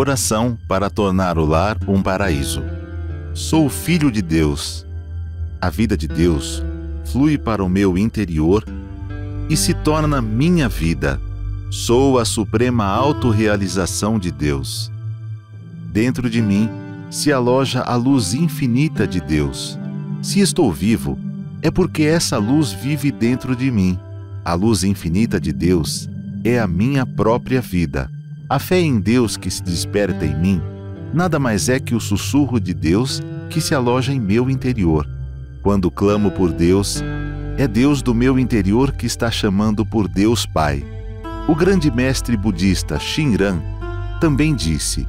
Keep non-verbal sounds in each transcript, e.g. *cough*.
Oração para tornar o lar um paraíso. Sou filho de Deus. A vida de Deus flui para o meu interior e se torna minha vida. Sou a suprema autorrealização de Deus. Dentro de mim se aloja a luz infinita de Deus. Se estou vivo, é porque essa luz vive dentro de mim. A luz infinita de Deus é a minha própria vida. A fé em Deus que se desperta em mim nada mais é que o sussurro de Deus que se aloja em meu interior. Quando clamo por Deus, é Deus do meu interior que está chamando por Deus Pai. O grande mestre budista Shinran também disse: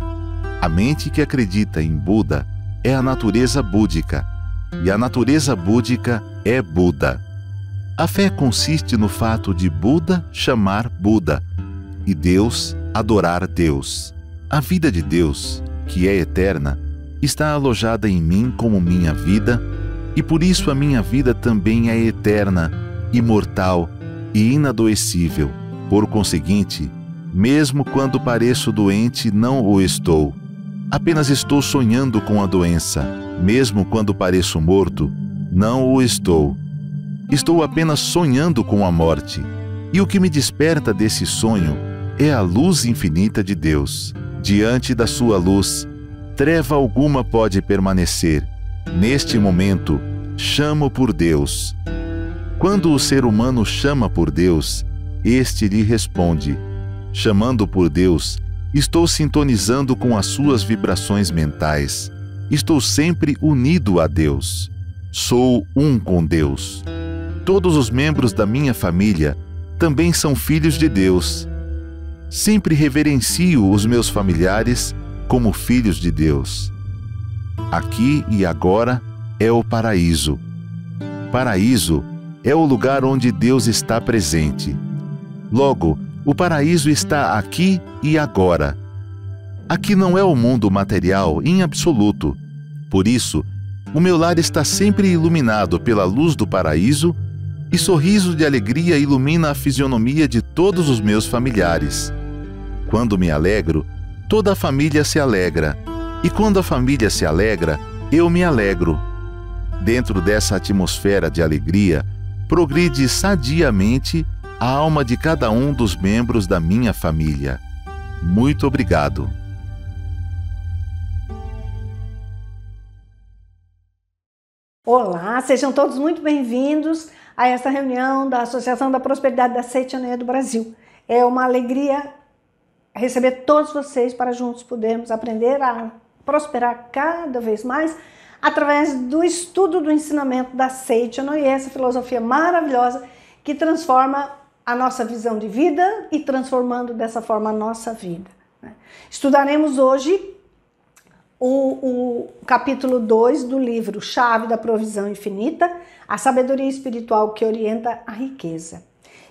A mente que acredita em Buda é a natureza búdica, e a natureza búdica é Buda. A fé consiste no fato de Buda chamar Buda e Deus adorar Deus. A vida de Deus, que é eterna, está alojada em mim como minha vida, e por isso a minha vida também é eterna, imortal e inadoecível. Por conseguinte, mesmo quando pareço doente, não o estou. Apenas estou sonhando com a doença. Mesmo quando pareço morto, não o estou. Estou apenas sonhando com a morte. E o que me desperta desse sonho é a luz infinita de Deus. Diante da sua luz, treva alguma pode permanecer. Neste momento, chamo por Deus. Quando o ser humano chama por Deus, este lhe responde. Chamando por Deus, estou sintonizando com as suas vibrações mentais. Estou sempre unido a Deus. Sou um com Deus. Todos os membros da minha família também são filhos de Deus Sempre reverencio os meus familiares como filhos de Deus. Aqui e agora é o paraíso. Paraíso é o lugar onde Deus está presente. Logo, o paraíso está aqui e agora. Aqui não é o mundo material em absoluto. Por isso, o meu lar está sempre iluminado pela luz do paraíso e sorriso de alegria ilumina a fisionomia de todos os meus familiares. Quando me alegro, toda a família se alegra, e quando a família se alegra, eu me alegro. Dentro dessa atmosfera de alegria, progride sadiamente a alma de cada um dos membros da minha família. Muito obrigado. Olá, sejam todos muito bem-vindos a essa reunião da Associação da Prosperidade da Seitanea do Brasil. É uma alegria é receber todos vocês para juntos podermos aprender a prosperar cada vez mais através do estudo do ensinamento da Seichano e essa filosofia maravilhosa que transforma a nossa visão de vida e transformando dessa forma a nossa vida. Né? Estudaremos hoje o, o capítulo 2 do livro Chave da Provisão Infinita, a sabedoria espiritual que orienta a riqueza.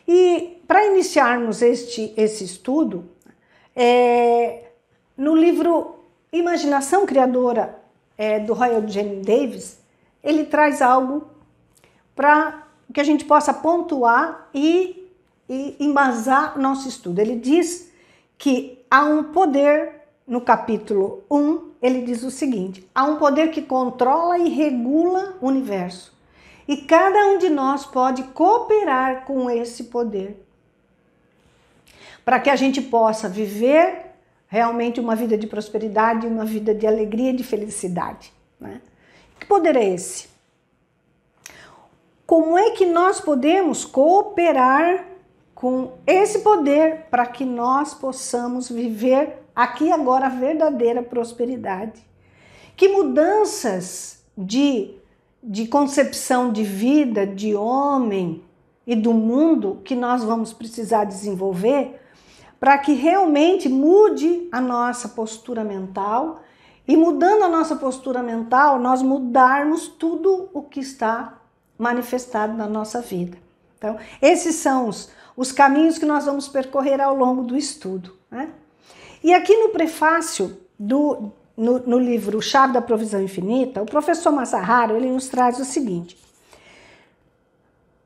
E para iniciarmos este, esse estudo, é, no livro Imaginação Criadora é, do Royal Jane Davis, ele traz algo para que a gente possa pontuar e, e embasar nosso estudo. Ele diz que há um poder, no capítulo 1, ele diz o seguinte: há um poder que controla e regula o universo. E cada um de nós pode cooperar com esse poder para que a gente possa viver realmente uma vida de prosperidade, uma vida de alegria e de felicidade. Né? Que poder é esse? Como é que nós podemos cooperar com esse poder para que nós possamos viver aqui agora a verdadeira prosperidade? Que mudanças de, de concepção de vida, de homem e do mundo que nós vamos precisar desenvolver para que realmente mude a nossa postura mental e mudando a nossa postura mental, nós mudarmos tudo o que está manifestado na nossa vida. Então, esses são os, os caminhos que nós vamos percorrer ao longo do estudo. Né? E aqui no prefácio do, no, no livro Chave da Provisão Infinita, o professor Massaharo ele nos traz o seguinte.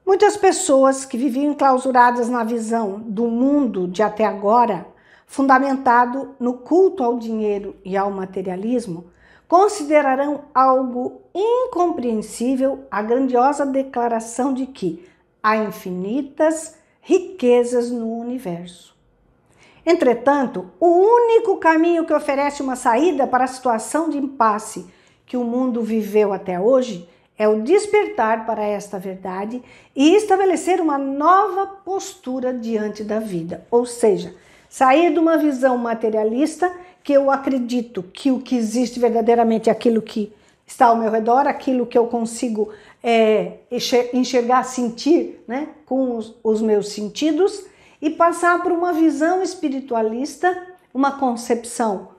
Muitas pessoas que viviam clausuradas na visão do mundo de até agora, fundamentado no culto ao dinheiro e ao materialismo, considerarão algo incompreensível a grandiosa declaração de que há infinitas riquezas no universo. Entretanto, o único caminho que oferece uma saída para a situação de impasse que o mundo viveu até hoje é o despertar para esta verdade e estabelecer uma nova postura diante da vida, ou seja, sair de uma visão materialista que eu acredito que o que existe verdadeiramente é aquilo que está ao meu redor, aquilo que eu consigo é, enxergar, sentir né, com os, os meus sentidos e passar por uma visão espiritualista, uma concepção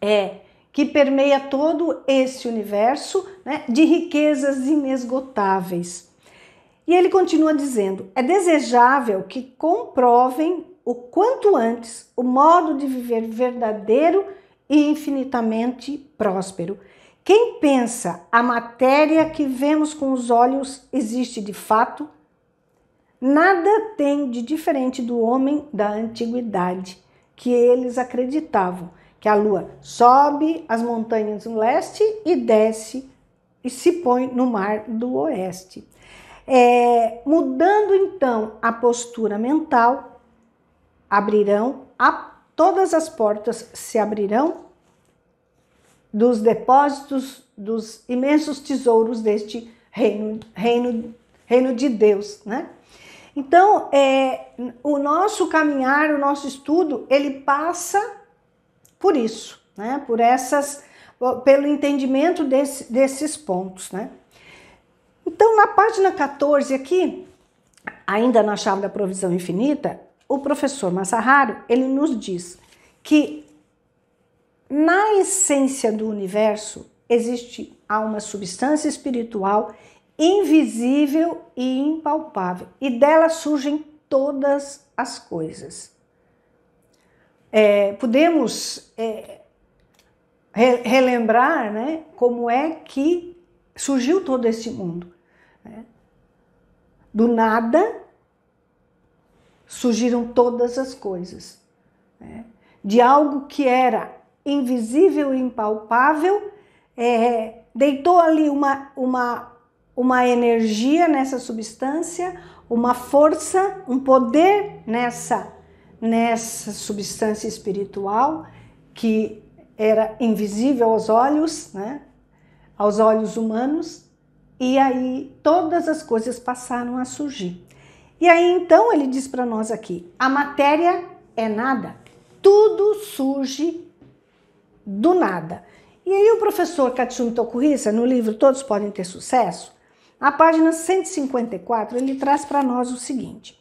é que permeia todo esse universo né, de riquezas inesgotáveis. E ele continua dizendo: é desejável que comprovem o quanto antes o modo de viver verdadeiro e infinitamente próspero. Quem pensa a matéria que vemos com os olhos existe de fato? Nada tem de diferente do homem da antiguidade, que eles acreditavam que a lua sobe as montanhas no leste e desce e se põe no mar do oeste. É, mudando então a postura mental, abrirão a, todas as portas se abrirão dos depósitos dos imensos tesouros deste reino, reino, reino de Deus, né? Então, é, o nosso caminhar, o nosso estudo, ele passa por isso, né? Por essas, pelo entendimento desse, desses pontos, né? Então, na página 14 aqui, ainda na chave da provisão infinita, o professor Massarraro, ele nos diz que na essência do universo existe há uma substância espiritual invisível e impalpável, e dela surgem todas as coisas. É, podemos é, re relembrar né, como é que surgiu todo esse mundo. Né? Do nada surgiram todas as coisas. Né? De algo que era invisível e impalpável, é, deitou ali uma, uma, uma energia nessa substância, uma força, um poder nessa nessa substância espiritual que era invisível aos olhos, né? aos olhos humanos, e aí todas as coisas passaram a surgir. E aí então ele diz para nós aqui: a matéria é nada, tudo surge do nada. E aí o professor Katsumi Tokurisa no livro Todos Podem Ter Sucesso, a página 154, ele traz para nós o seguinte: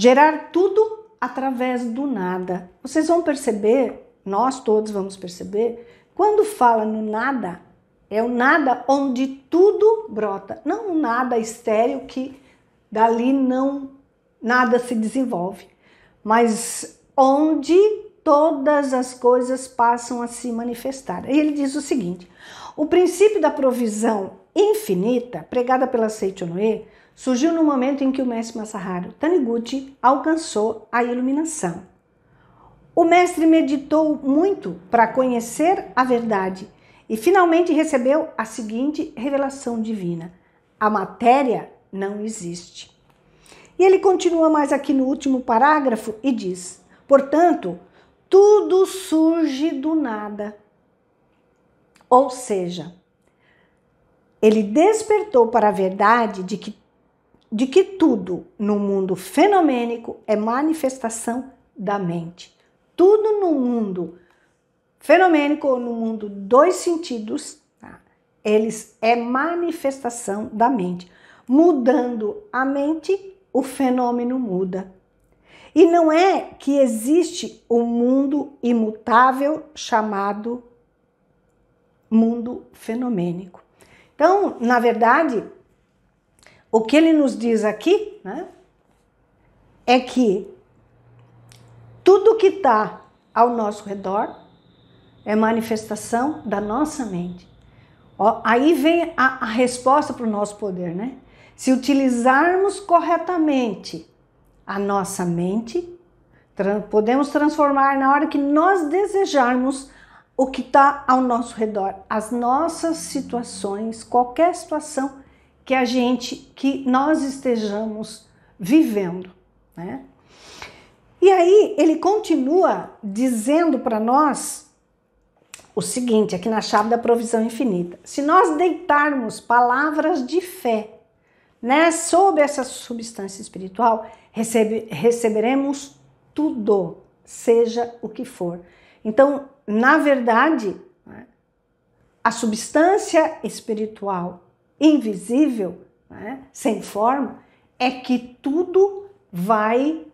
Gerar tudo através do nada. Vocês vão perceber, nós todos vamos perceber, quando fala no nada, é o nada onde tudo brota, não um nada estéreo que dali não nada se desenvolve, mas onde todas as coisas passam a se manifestar. E ele diz o seguinte: o princípio da provisão infinita, pregada pela Seitonoe, surgiu no momento em que o mestre Masaharu Taniguchi alcançou a iluminação. O mestre meditou muito para conhecer a verdade e finalmente recebeu a seguinte revelação divina: a matéria não existe. E ele continua mais aqui no último parágrafo e diz: portanto, tudo surge do nada. Ou seja, ele despertou para a verdade de que de que tudo no mundo fenomênico é manifestação da mente. Tudo no mundo fenomênico ou no mundo dois sentidos, tá? eles é manifestação da mente. Mudando a mente, o fenômeno muda. E não é que existe o um mundo imutável chamado mundo fenomênico. Então, na verdade, o que ele nos diz aqui né, é que tudo que está ao nosso redor é manifestação da nossa mente. Ó, aí vem a, a resposta para o nosso poder, né? Se utilizarmos corretamente a nossa mente, tra podemos transformar na hora que nós desejarmos o que está ao nosso redor, as nossas situações, qualquer situação que a gente, que nós estejamos vivendo, né? E aí ele continua dizendo para nós o seguinte, aqui na chave da provisão infinita: se nós deitarmos palavras de fé, né, sobre essa substância espiritual, recebe, receberemos tudo, seja o que for. Então, na verdade, né, a substância espiritual invisível, né, sem forma, é que tudo vai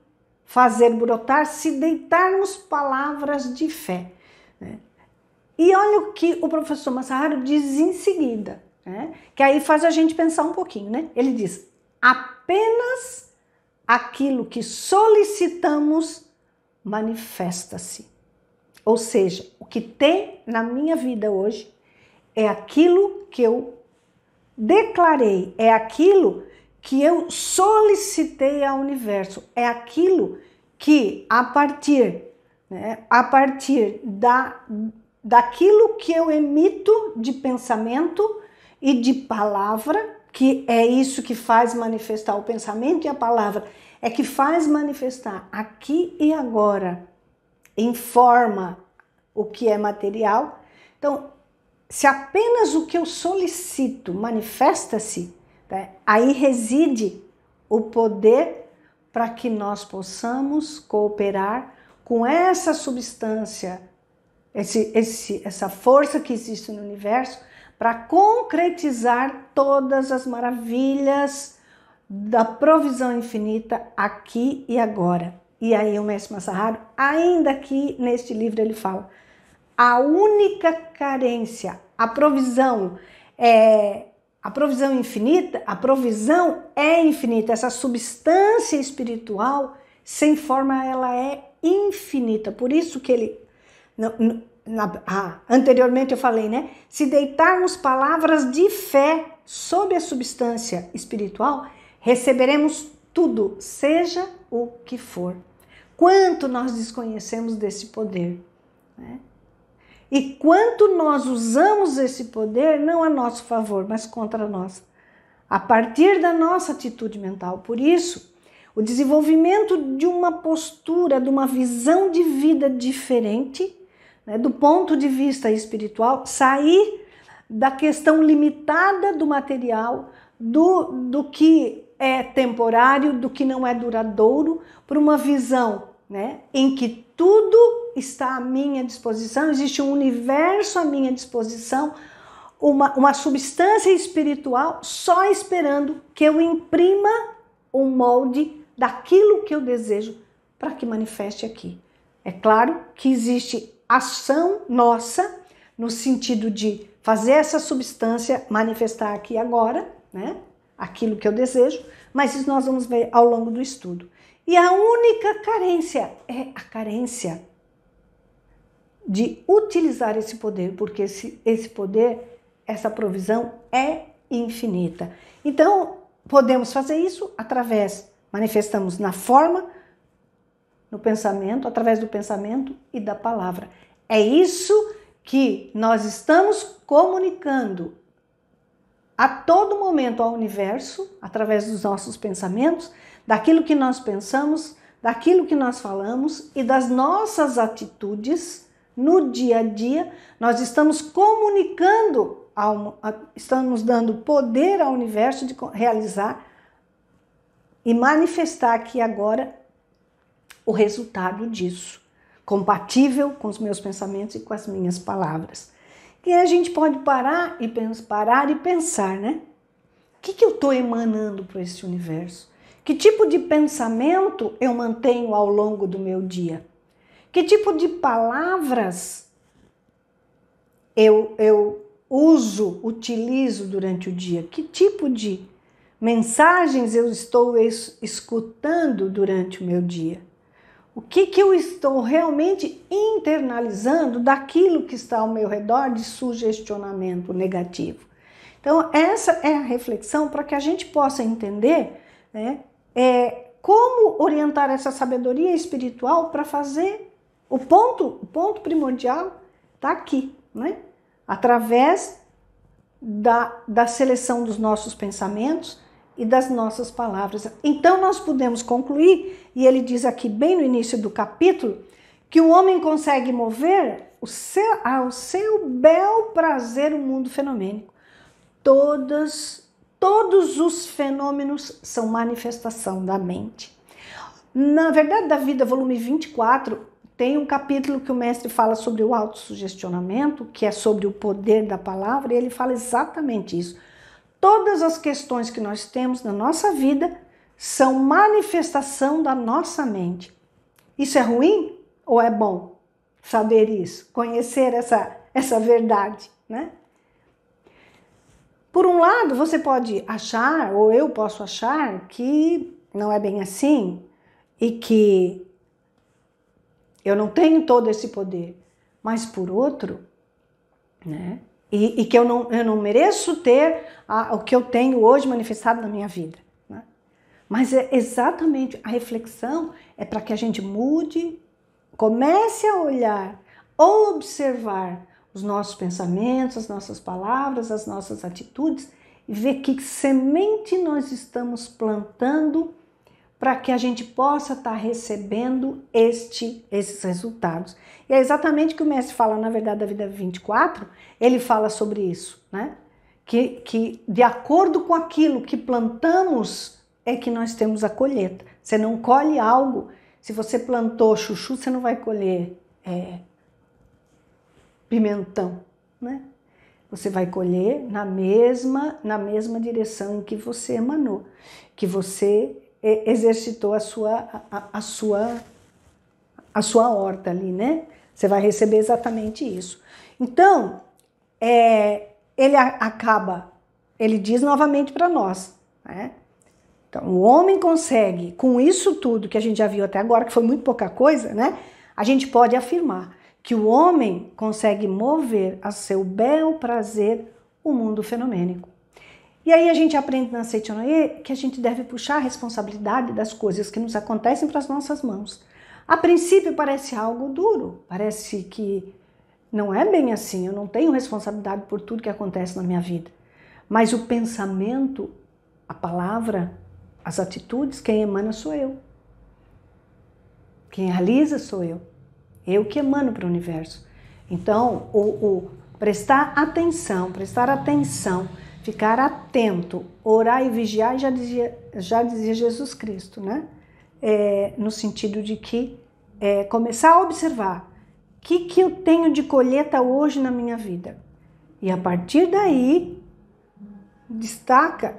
fazer brotar se deitarmos palavras de fé. Né? E olha o que o professor Massaro diz em seguida, né? que aí faz a gente pensar um pouquinho, né? Ele diz: apenas aquilo que solicitamos manifesta-se. Ou seja, o que tem na minha vida hoje é aquilo que eu declarei, é aquilo que eu solicitei ao universo, é aquilo que a partir, né, a partir da, daquilo que eu emito de pensamento e de palavra, que é isso que faz manifestar o pensamento e a palavra, é que faz manifestar aqui e agora, em forma, o que é material. Então, se apenas o que eu solicito manifesta-se, né, aí reside o poder para que nós possamos cooperar com essa substância, esse, esse, essa força que existe no universo, para concretizar todas as maravilhas da provisão infinita aqui e agora. E aí o mestre Massaharo, ainda aqui neste livro, ele fala a única carência, a provisão é a provisão infinita, a provisão é infinita, essa substância espiritual sem forma ela é infinita. Por isso que ele na, na, ah, anteriormente eu falei, né? Se deitarmos palavras de fé sobre a substância espiritual, receberemos tudo, seja o que for. Quanto nós desconhecemos desse poder, né? E quanto nós usamos esse poder, não a nosso favor, mas contra nós, a partir da nossa atitude mental. Por isso, o desenvolvimento de uma postura, de uma visão de vida diferente, né, do ponto de vista espiritual, sair da questão limitada do material, do, do que é temporário, do que não é duradouro, para uma visão né, em que tudo está à minha disposição, existe um universo à minha disposição, uma, uma substância espiritual só esperando que eu imprima o um molde daquilo que eu desejo para que manifeste aqui. É claro que existe ação nossa no sentido de fazer essa substância manifestar aqui agora, né? Aquilo que eu desejo, mas isso nós vamos ver ao longo do estudo. E a única carência é a carência de utilizar esse poder, porque esse, esse poder, essa provisão é infinita. Então, podemos fazer isso através, manifestamos na forma, no pensamento, através do pensamento e da palavra. É isso que nós estamos comunicando a todo momento ao universo, através dos nossos pensamentos, daquilo que nós pensamos, daquilo que nós falamos e das nossas atitudes no dia a dia, nós estamos comunicando, ao, estamos dando poder ao universo de realizar e manifestar aqui agora o resultado disso, compatível com os meus pensamentos e com as minhas palavras. E a gente pode parar e pensar, parar e pensar, né? O que, que eu estou emanando para esse universo? Que tipo de pensamento eu mantenho ao longo do meu dia? Que tipo de palavras eu, eu uso, utilizo durante o dia? Que tipo de mensagens eu estou escutando durante o meu dia? O que, que eu estou realmente internalizando daquilo que está ao meu redor de sugestionamento negativo? Então, essa é a reflexão para que a gente possa entender né, é, como orientar essa sabedoria espiritual para fazer o ponto, o ponto primordial está aqui, né? Através da, da seleção dos nossos pensamentos e das nossas palavras. Então nós podemos concluir, e ele diz aqui bem no início do capítulo, que o homem consegue mover o seu, ao seu bel prazer o mundo fenomênico. Todas todos os fenômenos são manifestação da mente. Na verdade da vida, volume 24, tem um capítulo que o mestre fala sobre o autossugestionamento, que é sobre o poder da palavra, e ele fala exatamente isso. Todas as questões que nós temos na nossa vida são manifestação da nossa mente. Isso é ruim ou é bom? Saber isso, conhecer essa, essa verdade, né? Por um lado, você pode achar, ou eu posso achar, que não é bem assim e que eu não tenho todo esse poder. Mas por outro, né? E, e que eu não, eu não mereço ter a, o que eu tenho hoje manifestado na minha vida. Né? Mas é exatamente a reflexão é para que a gente mude, comece a olhar, observar os nossos pensamentos, as nossas palavras, as nossas atitudes e ver que semente nós estamos plantando para que a gente possa estar tá recebendo este, esses resultados. E é exatamente o que o mestre fala, na verdade, da vida 24, ele fala sobre isso, né? Que, que de acordo com aquilo que plantamos é que nós temos a colheita. Você não colhe algo, se você plantou chuchu, você não vai colher é, pimentão, né? Você vai colher na mesma, na mesma direção que você emanou, que você eh, exercitou a sua, a, a sua, a sua horta ali, né? Você vai receber exatamente isso. Então, é, ele acaba, ele diz novamente para nós, né? Então, o homem consegue, com isso tudo que a gente já viu até agora, que foi muito pouca coisa, né? A gente pode afirmar que o homem consegue mover a seu bel prazer o mundo fenomênico. E aí a gente aprende na Seitonoye que a gente deve puxar a responsabilidade das coisas que nos acontecem para as nossas mãos. A princípio parece algo duro, parece que não é bem assim, eu não tenho responsabilidade por tudo que acontece na minha vida. Mas o pensamento, a palavra, as atitudes, quem emana sou eu. Quem realiza sou eu. Eu que emano para o universo. Então, o, o prestar atenção, prestar atenção, ficar atento, orar e vigiar, já dizia, já dizia Jesus Cristo, né? É, no sentido de que é, começar a observar o que, que eu tenho de colheita hoje na minha vida. E a partir daí, destaca,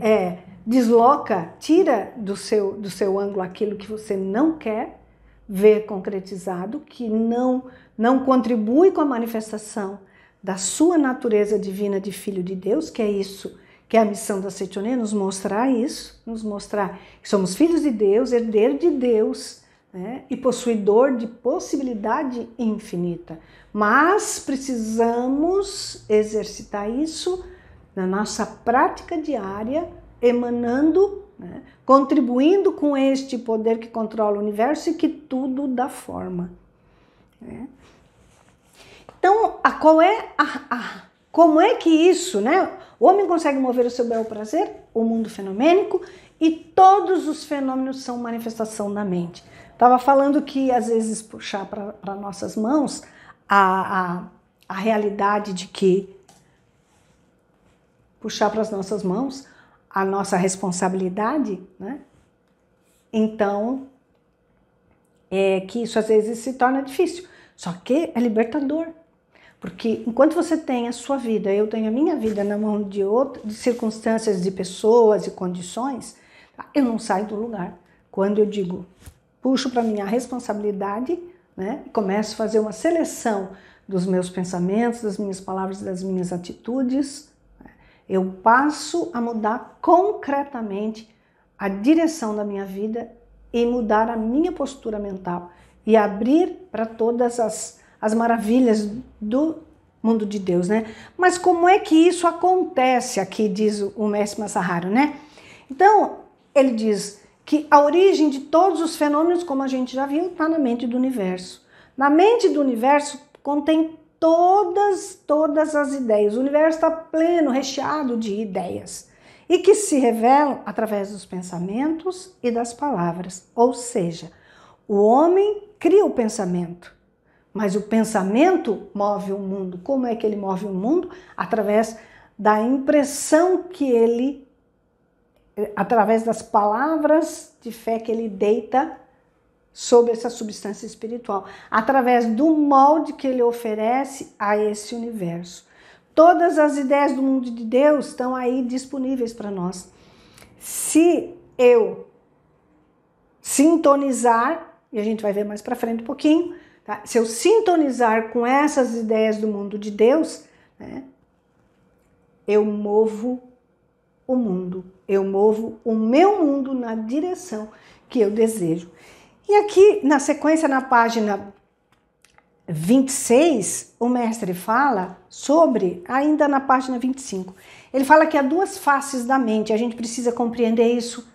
é, desloca, tira do seu, do seu ângulo aquilo que você não quer ver concretizado, que não, não contribui com a manifestação da sua natureza divina de filho de Deus, que é isso, que é a missão da Setionê, nos mostrar isso, nos mostrar que somos filhos de Deus, herdeiro de Deus né, e possuidor de possibilidade infinita. Mas precisamos exercitar isso na nossa prática diária, emanando né? contribuindo com este poder que controla o universo e que tudo dá forma. Né? Então, a, qual é a, a, como é que isso, né? O homem consegue mover o seu bel prazer, o mundo fenomênico, e todos os fenômenos são manifestação da mente. Estava falando que às vezes puxar para nossas mãos a, a, a realidade de que puxar para as nossas mãos a nossa responsabilidade, né? Então, é que isso às vezes se torna difícil. Só que é libertador. Porque enquanto você tem a sua vida, eu tenho a minha vida na mão de outras, de circunstâncias, de pessoas e condições, tá? eu não saio do lugar. Quando eu digo, puxo para minha responsabilidade, né? Começo a fazer uma seleção dos meus pensamentos, das minhas palavras, das minhas atitudes, eu passo a mudar concretamente a direção da minha vida e mudar a minha postura mental e abrir para todas as, as maravilhas do mundo de Deus, né? Mas como é que isso acontece aqui, diz o mestre Massahara, né? Então, ele diz que a origem de todos os fenômenos, como a gente já viu, está na mente do universo. Na mente do universo contém todas, todas as ideias. O universo está pleno, recheado de ideias e que se revelam através dos pensamentos e das palavras. Ou seja, o homem cria o pensamento, mas o pensamento move o mundo. Como é que ele move o mundo? Através da impressão que ele, através das palavras de fé que ele deita sobre essa substância espiritual, através do molde que ele oferece a esse universo. Todas as ideias do mundo de Deus estão aí disponíveis para nós. Se eu sintonizar, e a gente vai ver mais para frente um pouquinho, tá? se eu sintonizar com essas ideias do mundo de Deus, né, eu movo o mundo, eu movo o meu mundo na direção que eu desejo. E aqui na sequência, na página 26, o mestre fala sobre, ainda na página 25, ele fala que há duas faces da mente, a gente precisa compreender isso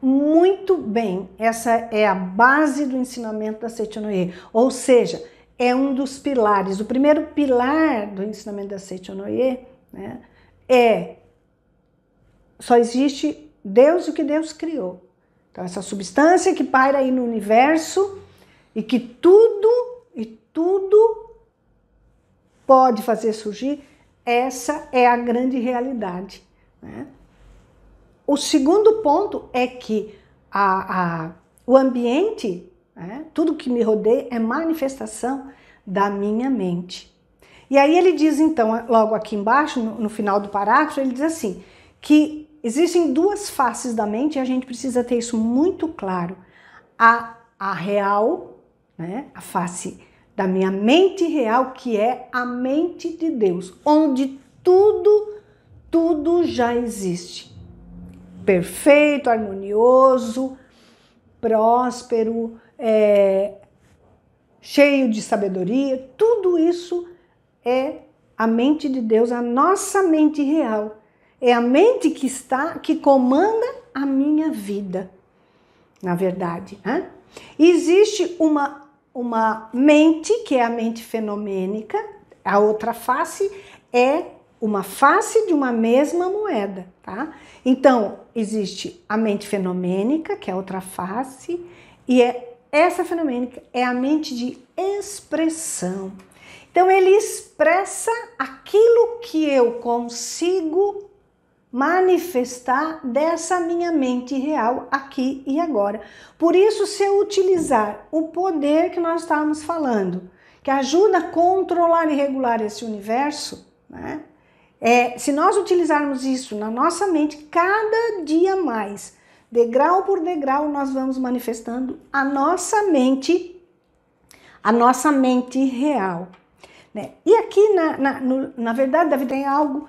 muito bem. Essa é a base do ensinamento da Seichonoye, ou seja, é um dos pilares. O primeiro pilar do ensinamento da Seichonoye né, é só existe Deus e o que Deus criou. Então, essa substância que paira aí no universo e que tudo e tudo pode fazer surgir, essa é a grande realidade. Né? O segundo ponto é que a, a, o ambiente, né, tudo que me rodeia, é manifestação da minha mente. E aí ele diz, então, logo aqui embaixo, no, no final do parágrafo, ele diz assim: que existem duas faces da mente e a gente precisa ter isso muito claro. A, a real, né, a face da minha mente real, que é a mente de Deus, onde tudo, tudo já existe. Perfeito, harmonioso, próspero, é, cheio de sabedoria, tudo isso é a mente de Deus, a nossa mente real. É a mente que está, que comanda a minha vida, na verdade. Né? Existe uma, uma mente, que é a mente fenomênica, a outra face é uma face de uma mesma moeda, tá? Então, existe a mente fenomênica, que é a outra face, e é essa fenomênica é a mente de expressão. Então, ele expressa aquilo que eu consigo manifestar dessa minha mente real aqui e agora. Por isso, se eu utilizar o poder que nós estávamos falando, que ajuda a controlar e regular esse universo, né? É, se nós utilizarmos isso na nossa mente cada dia mais, degrau por degrau, nós vamos manifestando a nossa mente, a nossa mente real. Né? E aqui, na, na, no, na verdade, Davi, tem algo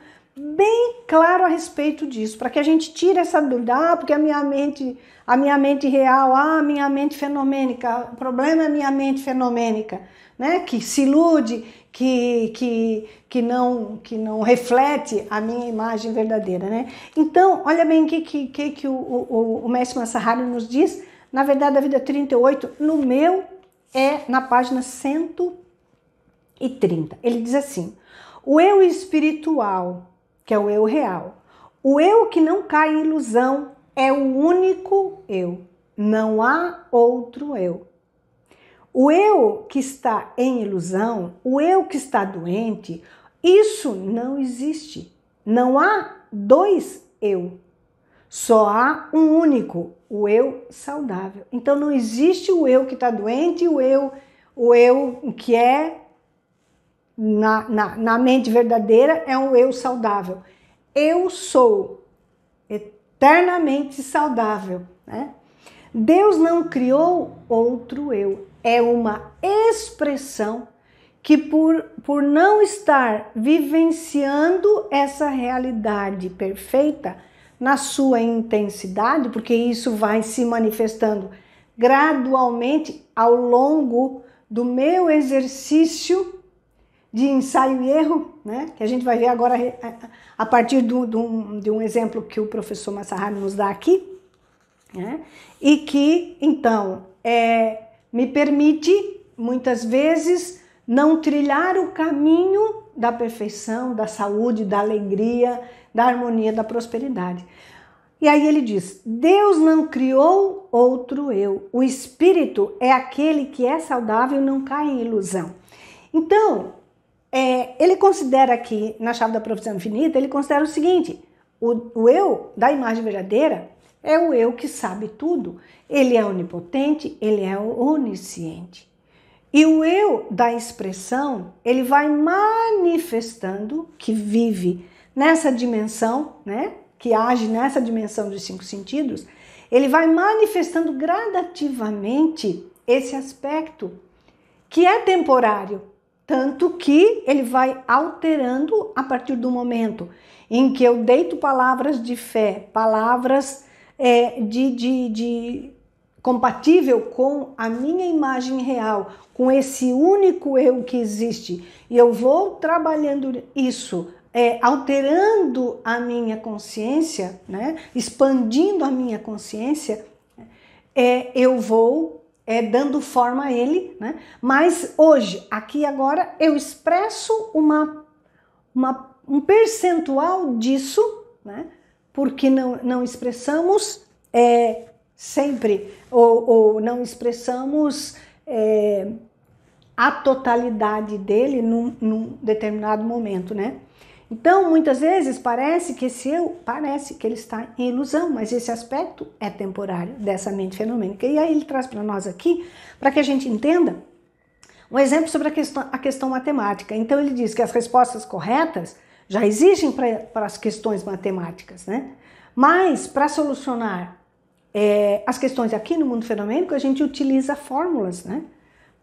bem claro a respeito disso, para que a gente tire essa dúvida, ah, porque a minha mente, a minha mente real, ah, a minha mente fenomênica, o problema é a minha mente fenomênica, né? Que se ilude, que, que, que, não, que não reflete a minha imagem verdadeira, né? Então, olha bem o que, que, que o, o, o mestre Massahari nos diz, na verdade, a vida 38, no meu, é na página 130. Ele diz assim, o eu espiritual que é o eu real. O eu que não cai em ilusão é o único eu. Não há outro eu. O eu que está em ilusão, o eu que está doente, isso não existe. Não há dois eu. Só há um único, o eu saudável. Então não existe o eu que está doente e o eu, o eu que é na, na, na mente verdadeira é um eu saudável. Eu sou eternamente saudável. Né? Deus não criou outro eu, é uma expressão que, por, por não estar vivenciando essa realidade perfeita na sua intensidade, porque isso vai se manifestando gradualmente ao longo do meu exercício de ensaio e erro, né? que a gente vai ver agora eh, a partir do, do, de um exemplo que o professor Massahari nos dá aqui, né? e que, então, é, me permite, muitas vezes, não trilhar o caminho da perfeição, da saúde, da alegria, da harmonia, da prosperidade. E aí ele diz: Deus não criou outro eu. O espírito é aquele que é saudável, não cai em ilusão. Então, é, ele considera aqui, na chave da profissão infinita, ele considera o seguinte: o, o eu da imagem verdadeira é o eu que sabe tudo. Ele é onipotente, ele é onisciente. E o eu da expressão, ele vai manifestando que vive nessa dimensão, né? Que age nessa dimensão dos cinco sentidos, ele vai manifestando gradativamente esse aspecto que é temporário, tanto que ele vai alterando a partir do momento em que eu deito palavras de fé, palavras é, de, de, de compatível com a minha imagem real, com esse único eu que existe. E eu vou trabalhando isso, é, alterando a minha consciência, né? expandindo a minha consciência, é, eu vou é, dando forma a ele, né? Mas hoje, aqui agora, eu expresso uma, uma um percentual disso, né? Porque não, não expressamos é, sempre, ou, ou, não expressamos é, a totalidade dele num, num determinado momento, né? Então, muitas vezes parece que esse eu parece que ele está em ilusão, mas esse aspecto é temporário dessa mente fenomênica. E aí ele traz para nós aqui, para que a gente entenda, um exemplo sobre a questão, a questão matemática. Então, ele diz que as respostas corretas já existem para as questões matemáticas, né? Mas para solucionar é, as questões aqui no mundo fenomênico, a gente utiliza fórmulas, né?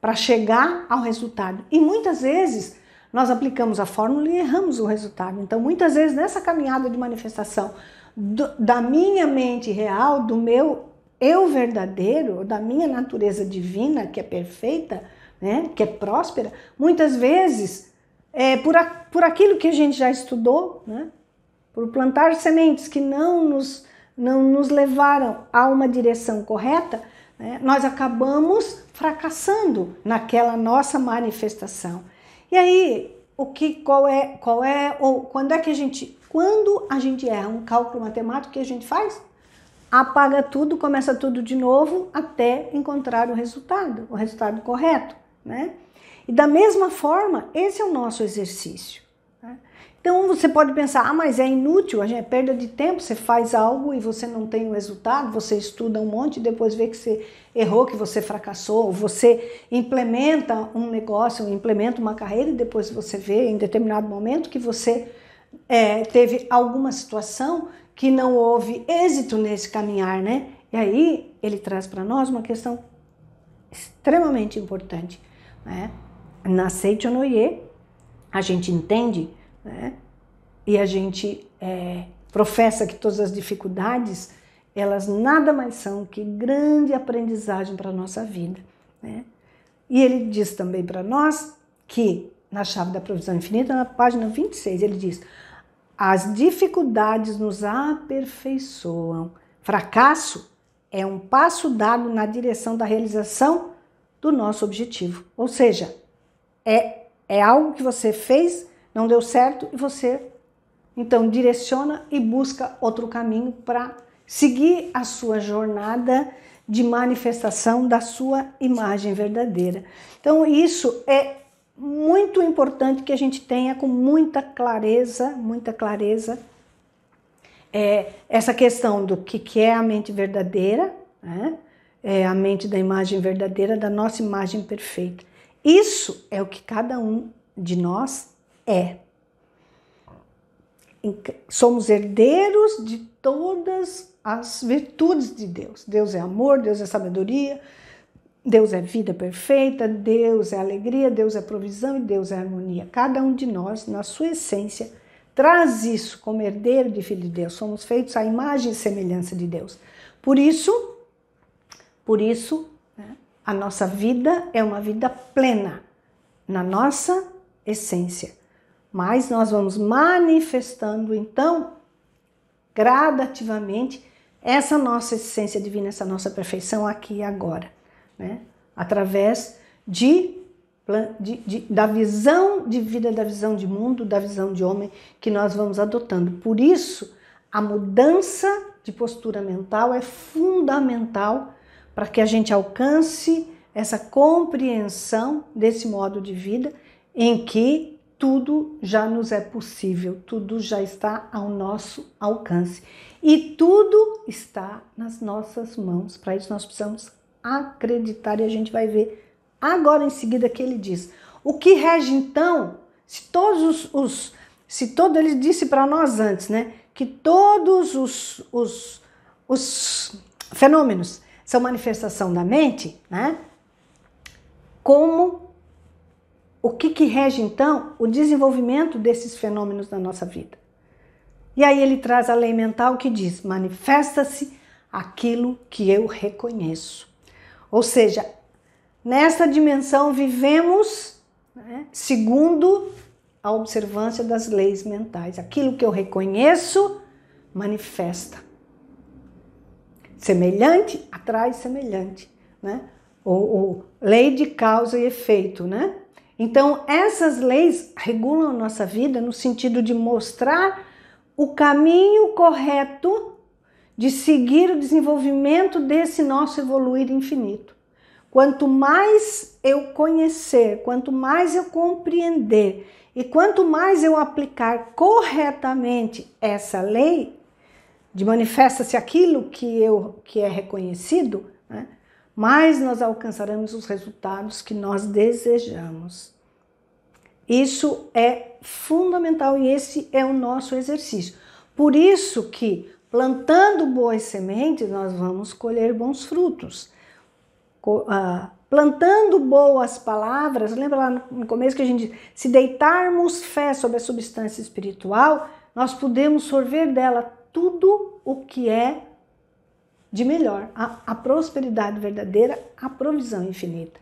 Para chegar ao resultado. E muitas vezes nós aplicamos a fórmula e erramos o resultado. Então, muitas vezes nessa caminhada de manifestação do, da minha mente real, do meu eu verdadeiro, da minha natureza divina, que é perfeita, né, que é próspera, muitas vezes é por, a, por aquilo que a gente já estudou, né, por plantar sementes que não nos, não nos levaram a uma direção correta, né, nós acabamos fracassando naquela nossa manifestação. E aí, o que, qual é, qual é, ou quando é que a gente, quando a gente erra um cálculo matemático, o que a gente faz? Apaga tudo, começa tudo de novo até encontrar o resultado, o resultado correto, né? E da mesma forma, esse é o nosso exercício. Então você pode pensar, ah, mas é inútil, a gente é perda de tempo, você faz algo e você não tem o resultado, você estuda um monte e depois vê que você errou, que você fracassou, você implementa um negócio, implementa uma carreira e depois você vê em determinado momento que você é, teve alguma situação que não houve êxito nesse caminhar, né? E aí ele traz para nós uma questão extremamente importante, né? Na Seitonoye, a gente entende né? e a gente é, professa que todas as dificuldades, elas nada mais são que grande aprendizagem para a nossa vida. Né? E ele diz também para nós que, na chave da provisão infinita, na página 26, ele diz: as dificuldades nos aperfeiçoam. Fracasso é um passo dado na direção da realização do nosso objetivo. Ou seja, é, é algo que você fez não deu certo e você então direciona e busca outro caminho para seguir a sua jornada de manifestação da sua imagem verdadeira. Então, isso é muito importante que a gente tenha com muita clareza, muita clareza, é, essa questão do que, que é a mente verdadeira, né? é a mente da imagem verdadeira, da nossa imagem perfeita. Isso é o que cada um de nós é. Somos herdeiros de todas as virtudes de Deus. Deus é amor, Deus é sabedoria, Deus é vida perfeita, Deus é alegria, Deus é provisão e Deus é harmonia. Cada um de nós, na sua essência, traz isso como herdeiro de filho de Deus. Somos feitos à imagem e semelhança de Deus. Por isso, por isso, né, a nossa vida é uma vida plena na nossa essência mas nós vamos manifestando então gradativamente essa nossa essência divina, essa nossa perfeição aqui e agora, né? Através de, de, de, da visão de vida, da visão de mundo, da visão de homem que nós vamos adotando. Por isso, a mudança de postura mental é fundamental para que a gente alcance essa compreensão desse modo de vida em que tudo já nos é possível, tudo já está ao nosso alcance e tudo está nas nossas mãos. Para isso, nós precisamos acreditar e a gente vai ver agora em seguida que ele diz. O que rege então, se todos os, os se todo ele disse para nós antes, né, que todos os, os, os fenômenos são manifestação da mente, né? Como o que, que rege então o desenvolvimento desses fenômenos na nossa vida? E aí ele traz a lei mental que diz: manifesta-se aquilo que eu reconheço. Ou seja, nessa dimensão vivemos né, segundo a observância das leis mentais. Aquilo que eu reconheço manifesta. Semelhante atrai semelhante, né? Ou, lei de causa e efeito, né? Então, essas leis regulam a nossa vida no sentido de mostrar o caminho correto de seguir o desenvolvimento desse nosso evoluir infinito. Quanto mais eu conhecer, quanto mais eu compreender e quanto mais eu aplicar corretamente essa lei, de manifesta-se aquilo que eu que é reconhecido, né? mais nós alcançaremos os resultados que nós desejamos. Isso é fundamental e esse é o nosso exercício. Por isso que plantando boas sementes nós vamos colher bons frutos. Ah, plantando boas palavras, lembra lá no começo que a gente disse, se deitarmos fé sobre a substância espiritual, nós podemos sorver dela tudo o que é de melhor. A, a prosperidade verdadeira, a provisão infinita,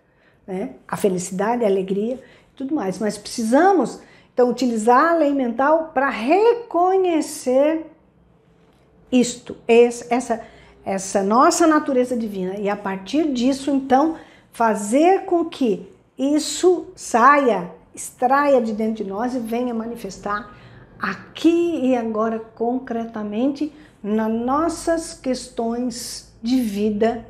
né? a felicidade, a alegria e tudo mais. Mas precisamos, então, utilizar a lei mental para reconhecer isto, esse, essa, essa nossa natureza divina. E a partir disso, então, fazer com que isso saia, extraia de dentro de nós e venha manifestar aqui e agora concretamente nas nossas questões de vida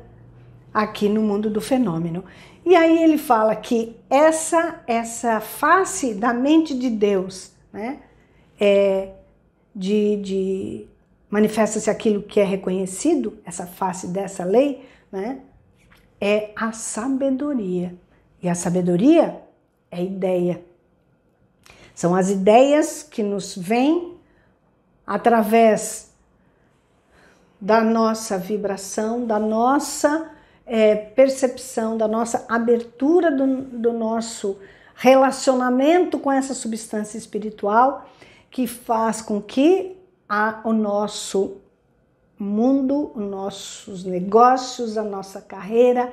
aqui no mundo do fenômeno. E aí ele fala que essa essa face da mente de Deus, né, é de, de manifesta-se aquilo que é reconhecido, essa face dessa lei, né, é a sabedoria. E a sabedoria é ideia, são as ideias que nos vêm através da nossa vibração, da nossa é, percepção, da nossa abertura do, do nosso relacionamento com essa substância espiritual que faz com que a, o nosso mundo, os nossos negócios, a nossa carreira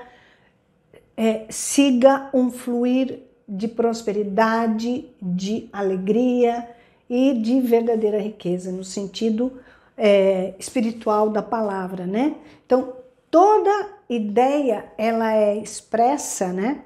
é, siga um fluir de prosperidade, de alegria e de verdadeira riqueza, no sentido é, espiritual da palavra, né? Então, toda ideia, ela é expressa, né?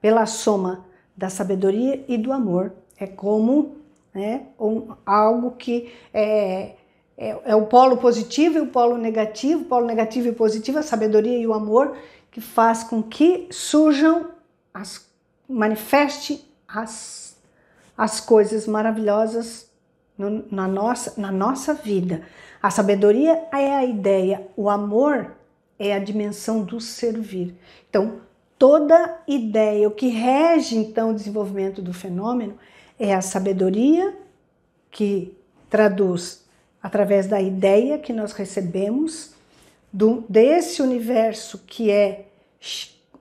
Pela soma da sabedoria e do amor. É como né, um, algo que é, é, é, o polo positivo e o polo negativo, polo negativo e positivo, é a sabedoria e o amor, que faz com que surjam as manifeste as, as coisas maravilhosas no, na, nossa, na nossa vida. A sabedoria é a ideia, o amor é a dimensão do servir. Então, toda ideia, o que rege então o desenvolvimento do fenômeno é a sabedoria que traduz através da ideia que nós recebemos do, desse universo que é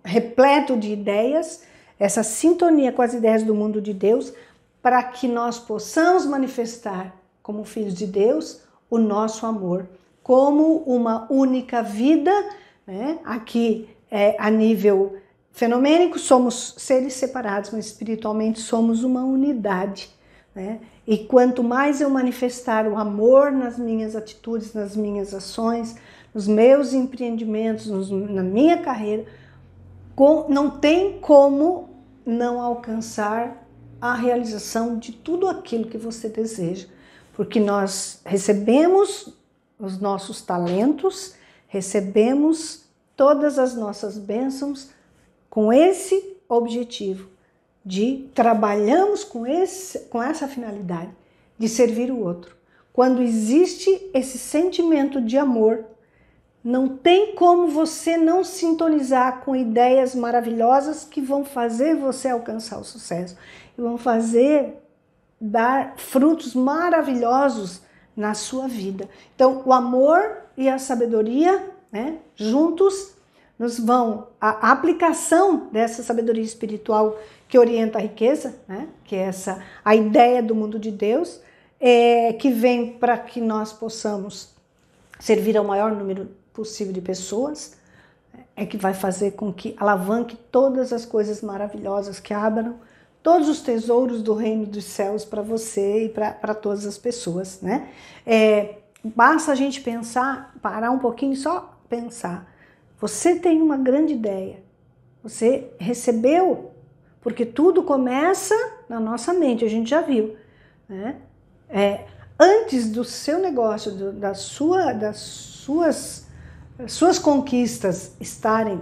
repleto de ideias essa sintonia com as ideias do mundo de Deus, para que nós possamos manifestar, como filhos de Deus, o nosso amor, como uma única vida, né? aqui é, a nível fenomênico, somos seres separados, mas espiritualmente somos uma unidade. Né? E quanto mais eu manifestar o amor nas minhas atitudes, nas minhas ações, nos meus empreendimentos, nos, na minha carreira, com, não tem como não alcançar a realização de tudo aquilo que você deseja, porque nós recebemos os nossos talentos, recebemos todas as nossas bênçãos com esse objetivo de trabalhamos com, esse, com essa finalidade de servir o outro. Quando existe esse sentimento de amor não tem como você não sintonizar com ideias maravilhosas que vão fazer você alcançar o sucesso e vão fazer dar frutos maravilhosos na sua vida. Então, o amor e a sabedoria, né, juntos nos vão a aplicação dessa sabedoria espiritual que orienta a riqueza, né, que é essa a ideia do mundo de Deus, é, que vem para que nós possamos servir ao maior número possível de pessoas, é que vai fazer com que alavanque todas as coisas maravilhosas que abram todos os tesouros do reino dos céus para você e para todas as pessoas, né? É, basta a gente pensar, parar um pouquinho só pensar. Você tem uma grande ideia, você recebeu, porque tudo começa na nossa mente, a gente já viu, né? É, antes do seu negócio, do, da sua, das suas suas conquistas estarem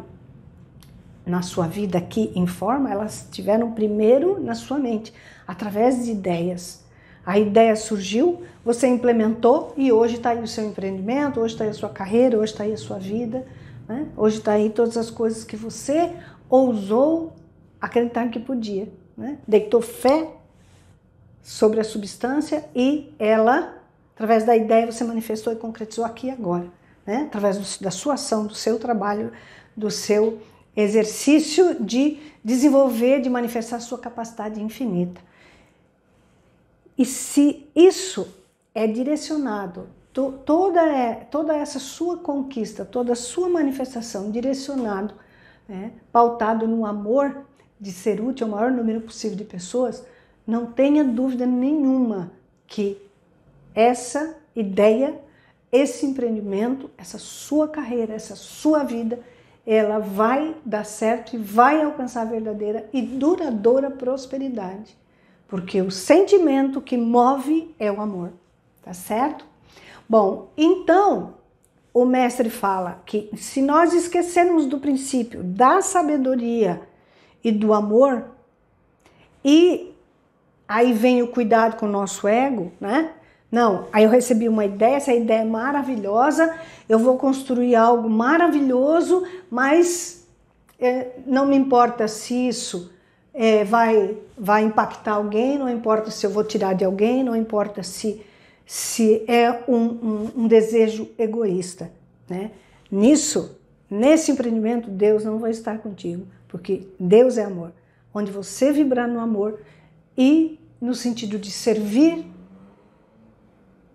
na sua vida aqui em forma, elas tiveram primeiro na sua mente, através de ideias. A ideia surgiu, você implementou e hoje está aí o seu empreendimento, hoje está aí a sua carreira, hoje está aí a sua vida, né? hoje está aí todas as coisas que você ousou acreditar que podia. Né? Deitou fé sobre a substância e ela, através da ideia, você manifestou e concretizou aqui e agora né? através do, da sua ação, do seu trabalho, do seu exercício de desenvolver, de manifestar a sua capacidade infinita. E se isso é direcionado, to, toda, é, toda essa sua conquista, toda a sua manifestação direcionado, né? pautado no amor de ser útil ao maior número possível de pessoas, não tenha dúvida nenhuma que essa ideia esse empreendimento, essa sua carreira, essa sua vida, ela vai dar certo e vai alcançar verdadeira e duradoura prosperidade. Porque o sentimento que move é o amor, tá certo? Bom, então o mestre fala que se nós esquecermos do princípio da sabedoria e do amor, e aí vem o cuidado com o nosso ego, né? Não, aí eu recebi uma ideia, essa ideia é maravilhosa, eu vou construir algo maravilhoso, mas é, não me importa se isso é, vai, vai impactar alguém, não importa se eu vou tirar de alguém, não importa se, se é um, um, um desejo egoísta. Né? Nisso, nesse empreendimento, Deus não vai estar contigo, porque Deus é amor. Onde você vibrar no amor e no sentido de servir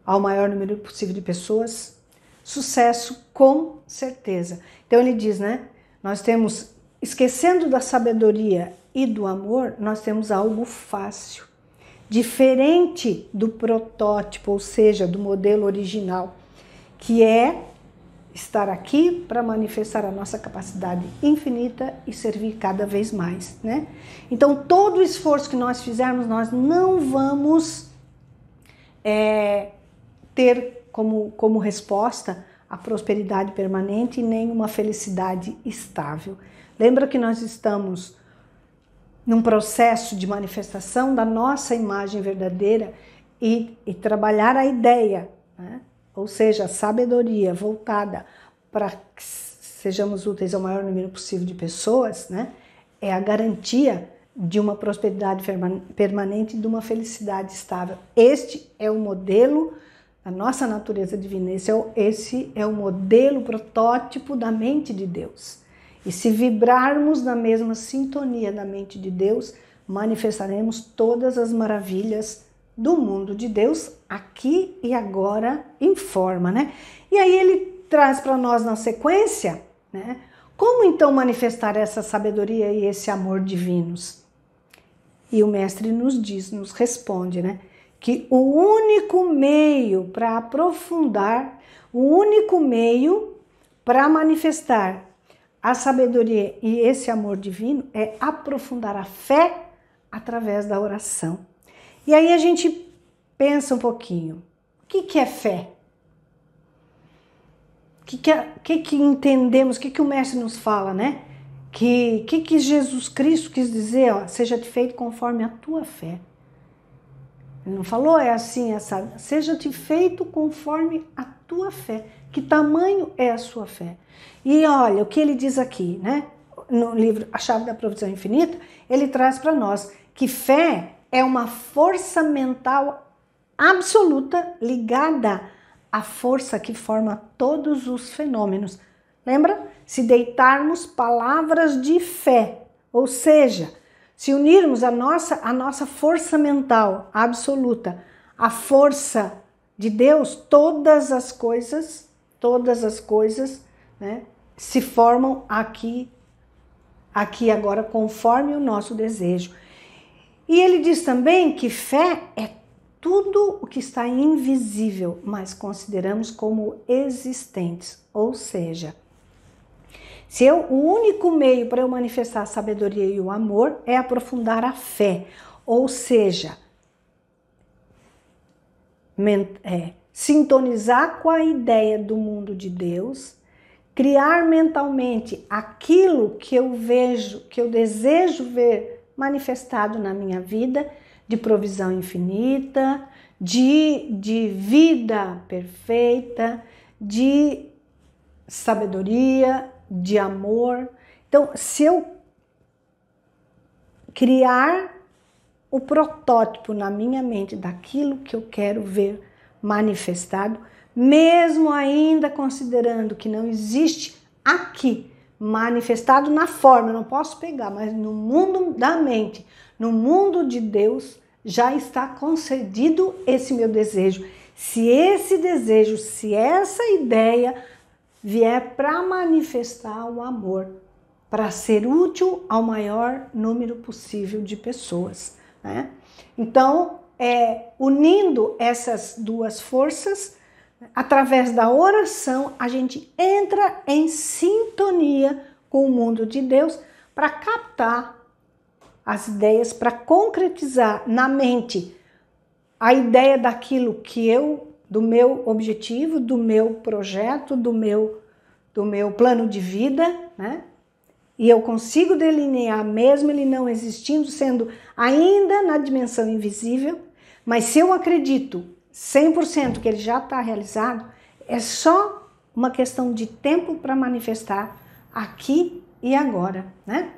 ao maior número possível de pessoas. Sucesso com certeza. Então ele diz, né? Nós temos, esquecendo da sabedoria e do amor, nós temos algo fácil, diferente do protótipo, ou seja, do modelo original, que é estar aqui para manifestar a nossa capacidade infinita e servir cada vez mais, né? Então todo o esforço que nós fizermos, nós não vamos é, ter como, como resposta a prosperidade permanente e nem uma felicidade estável. Lembra que nós estamos num processo de manifestação da nossa imagem verdadeira e, e trabalhar a ideia, né? ou seja, a sabedoria voltada para que sejamos úteis ao maior número possível de pessoas, né? é a garantia de uma prosperidade permanente e de uma felicidade estável. Este é o modelo a nossa natureza divina. Esse é, o, esse é o modelo protótipo da mente de Deus. E se vibrarmos na mesma sintonia da mente de Deus, manifestaremos todas as maravilhas do mundo de Deus aqui e agora em forma, né? E aí ele traz para nós na sequência, né? Como então manifestar essa sabedoria e esse amor divinos? E o mestre nos diz, nos responde, né? que o único meio para aprofundar, o único meio para manifestar a sabedoria e esse amor divino é aprofundar a fé através da oração. E aí a gente pensa um pouquinho: o que, que é fé? O que, que, que, que entendemos? O que, que o Mestre nos fala, né? Que, que, que Jesus Cristo quis dizer? Ó, seja feito conforme a tua fé não falou é assim, é sabe? Seja-te feito conforme a tua fé. Que tamanho é a sua fé? E olha o que ele diz aqui, né? No livro A Chave da Provisão Infinita, ele traz para nós que fé é uma força mental absoluta ligada à força que forma todos os fenômenos. Lembra? Se deitarmos palavras de fé, ou seja, se unirmos a nossa, a nossa força mental absoluta, a força de Deus, todas as coisas, todas as coisas, né, se formam aqui, aqui agora, conforme o nosso desejo. E ele diz também que fé é tudo o que está invisível, mas consideramos como existentes, ou seja, se eu, o único meio para eu manifestar a sabedoria e o amor é aprofundar a fé, ou seja, é, sintonizar com a ideia do mundo de Deus, criar mentalmente aquilo que eu vejo, que eu desejo ver manifestado na minha vida, de provisão infinita, de, de vida perfeita, de sabedoria, de amor. Então, se eu criar o protótipo na minha mente daquilo que eu quero ver manifestado, mesmo ainda considerando que não existe aqui manifestado na forma, eu não posso pegar, mas no mundo da mente, no mundo de Deus, já está concedido esse meu desejo. Se esse desejo, se essa ideia vier para manifestar o amor, para ser útil ao maior número possível de pessoas. Né? Então, é, unindo essas duas forças, através da oração, a gente entra em sintonia com o mundo de Deus para captar as ideias, para concretizar na mente a ideia daquilo que eu do meu objetivo, do meu projeto, do meu, do meu plano de vida, né? E eu consigo delinear, mesmo ele não existindo, sendo ainda na dimensão invisível, mas se eu acredito 100% que ele já está realizado, é só uma questão de tempo para manifestar aqui e agora, né?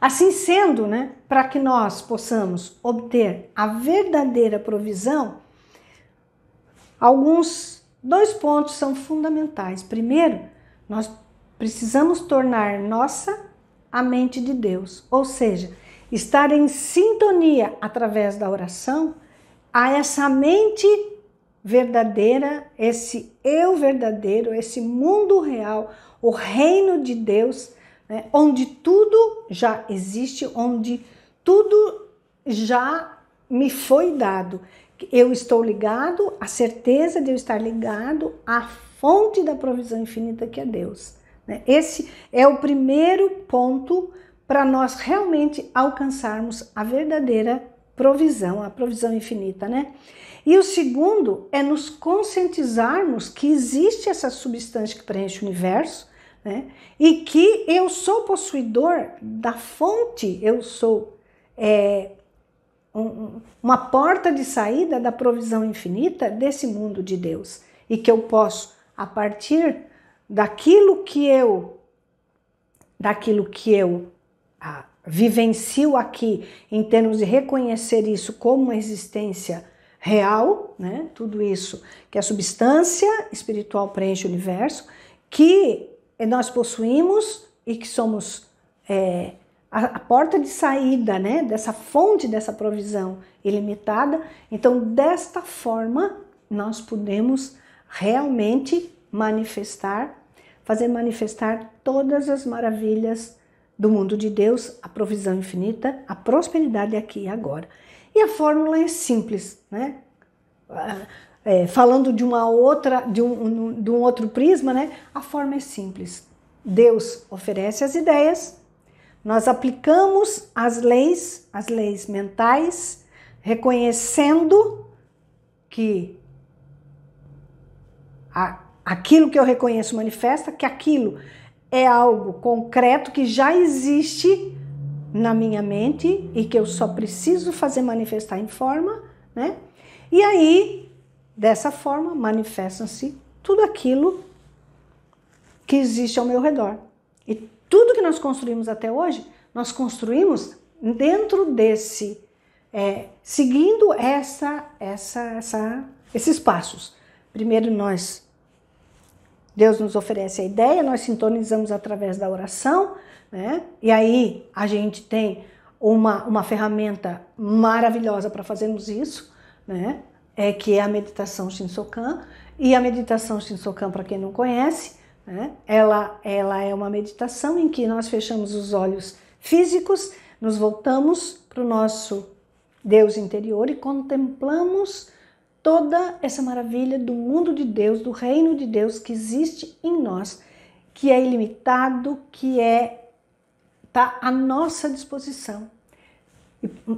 Assim sendo, né, para que nós possamos obter a verdadeira provisão, Alguns dois pontos são fundamentais. Primeiro, nós precisamos tornar nossa a mente de Deus, ou seja, estar em sintonia através da oração a essa mente verdadeira, esse eu verdadeiro, esse mundo real, o reino de Deus, né, onde tudo já existe, onde tudo já me foi dado eu estou ligado, a certeza de eu estar ligado à fonte da provisão infinita que é Deus. Né? Esse é o primeiro ponto para nós realmente alcançarmos a verdadeira provisão, a provisão infinita, né? E o segundo é nos conscientizarmos que existe essa substância que preenche o universo, né? E que eu sou possuidor da fonte, eu sou é, um, uma porta de saída da provisão infinita desse mundo de Deus e que eu posso, a partir daquilo que eu daquilo que eu ah, vivencio aqui em termos de reconhecer isso como uma existência real, né? Tudo isso que a substância espiritual preenche o universo, que nós possuímos e que somos é, a, a porta de saída, né, dessa fonte dessa provisão ilimitada. Então, desta forma, nós podemos realmente manifestar, fazer manifestar todas as maravilhas do mundo de Deus, a provisão infinita, a prosperidade aqui e agora. E a fórmula é simples, né? Ah, é, falando de uma outra, de um, de um outro prisma, né? A forma é simples. Deus oferece as ideias, nós aplicamos as leis, as leis mentais, reconhecendo que aquilo que eu reconheço manifesta, que aquilo é algo concreto que já existe na minha mente e que eu só preciso fazer manifestar em forma, né? E aí, dessa forma, manifesta se tudo aquilo que existe ao meu redor. E tudo que nós construímos até hoje, nós construímos dentro desse, é, seguindo essa, essa, essa, esses passos. Primeiro nós, Deus nos oferece a ideia, nós sintonizamos através da oração, né? E aí a gente tem uma, uma ferramenta maravilhosa para fazermos isso, né? É que é a meditação Shinsokan. E a meditação Shinsokan, para quem não conhece, né? Ela, ela é uma meditação em que nós fechamos os olhos físicos, nos voltamos para o nosso Deus interior e contemplamos toda essa maravilha do mundo de Deus, do reino de Deus que existe em nós, que é ilimitado, que é tá à nossa disposição.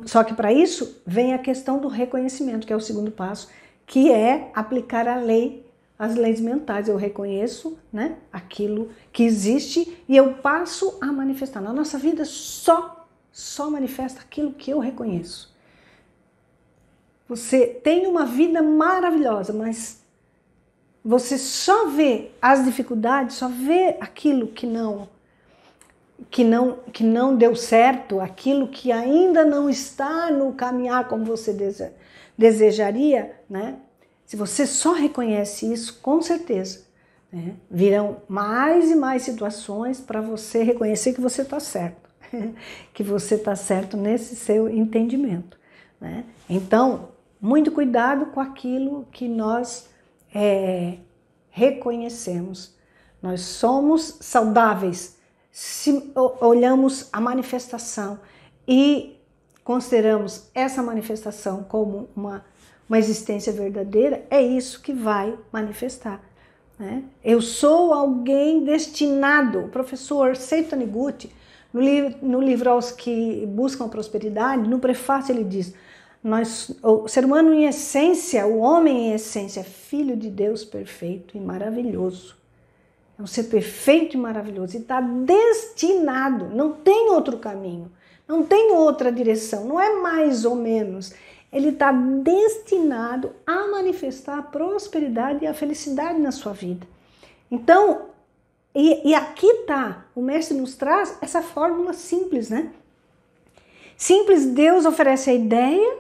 Só que para isso vem a questão do reconhecimento, que é o segundo passo, que é aplicar a lei as leis mentais, eu reconheço né, aquilo que existe e eu passo a manifestar. Na nossa vida só, só manifesta aquilo que eu reconheço. Você tem uma vida maravilhosa, mas você só vê as dificuldades, só vê aquilo que não que não que não deu certo, aquilo que ainda não está no caminhar como você desejaria, né? Se você só reconhece isso, com certeza né, virão mais e mais situações para você reconhecer que você está certo, *laughs* que você está certo nesse seu entendimento. Né? Então, muito cuidado com aquilo que nós é, reconhecemos. Nós somos saudáveis se olhamos a manifestação e consideramos essa manifestação como uma uma existência verdadeira, é isso que vai manifestar. Né? Eu sou alguém destinado. O professor Seito Taniguchi, no livro, no livro Aos que Buscam Prosperidade, no prefácio ele diz: nós, o ser humano em essência, o homem em essência, é filho de Deus perfeito e maravilhoso. É um ser perfeito e maravilhoso e está destinado, não tem outro caminho, não tem outra direção, não é mais ou menos ele está destinado a manifestar a prosperidade e a felicidade na sua vida. Então, e, e aqui está o mestre nos traz essa fórmula simples, né? Simples, Deus oferece a ideia,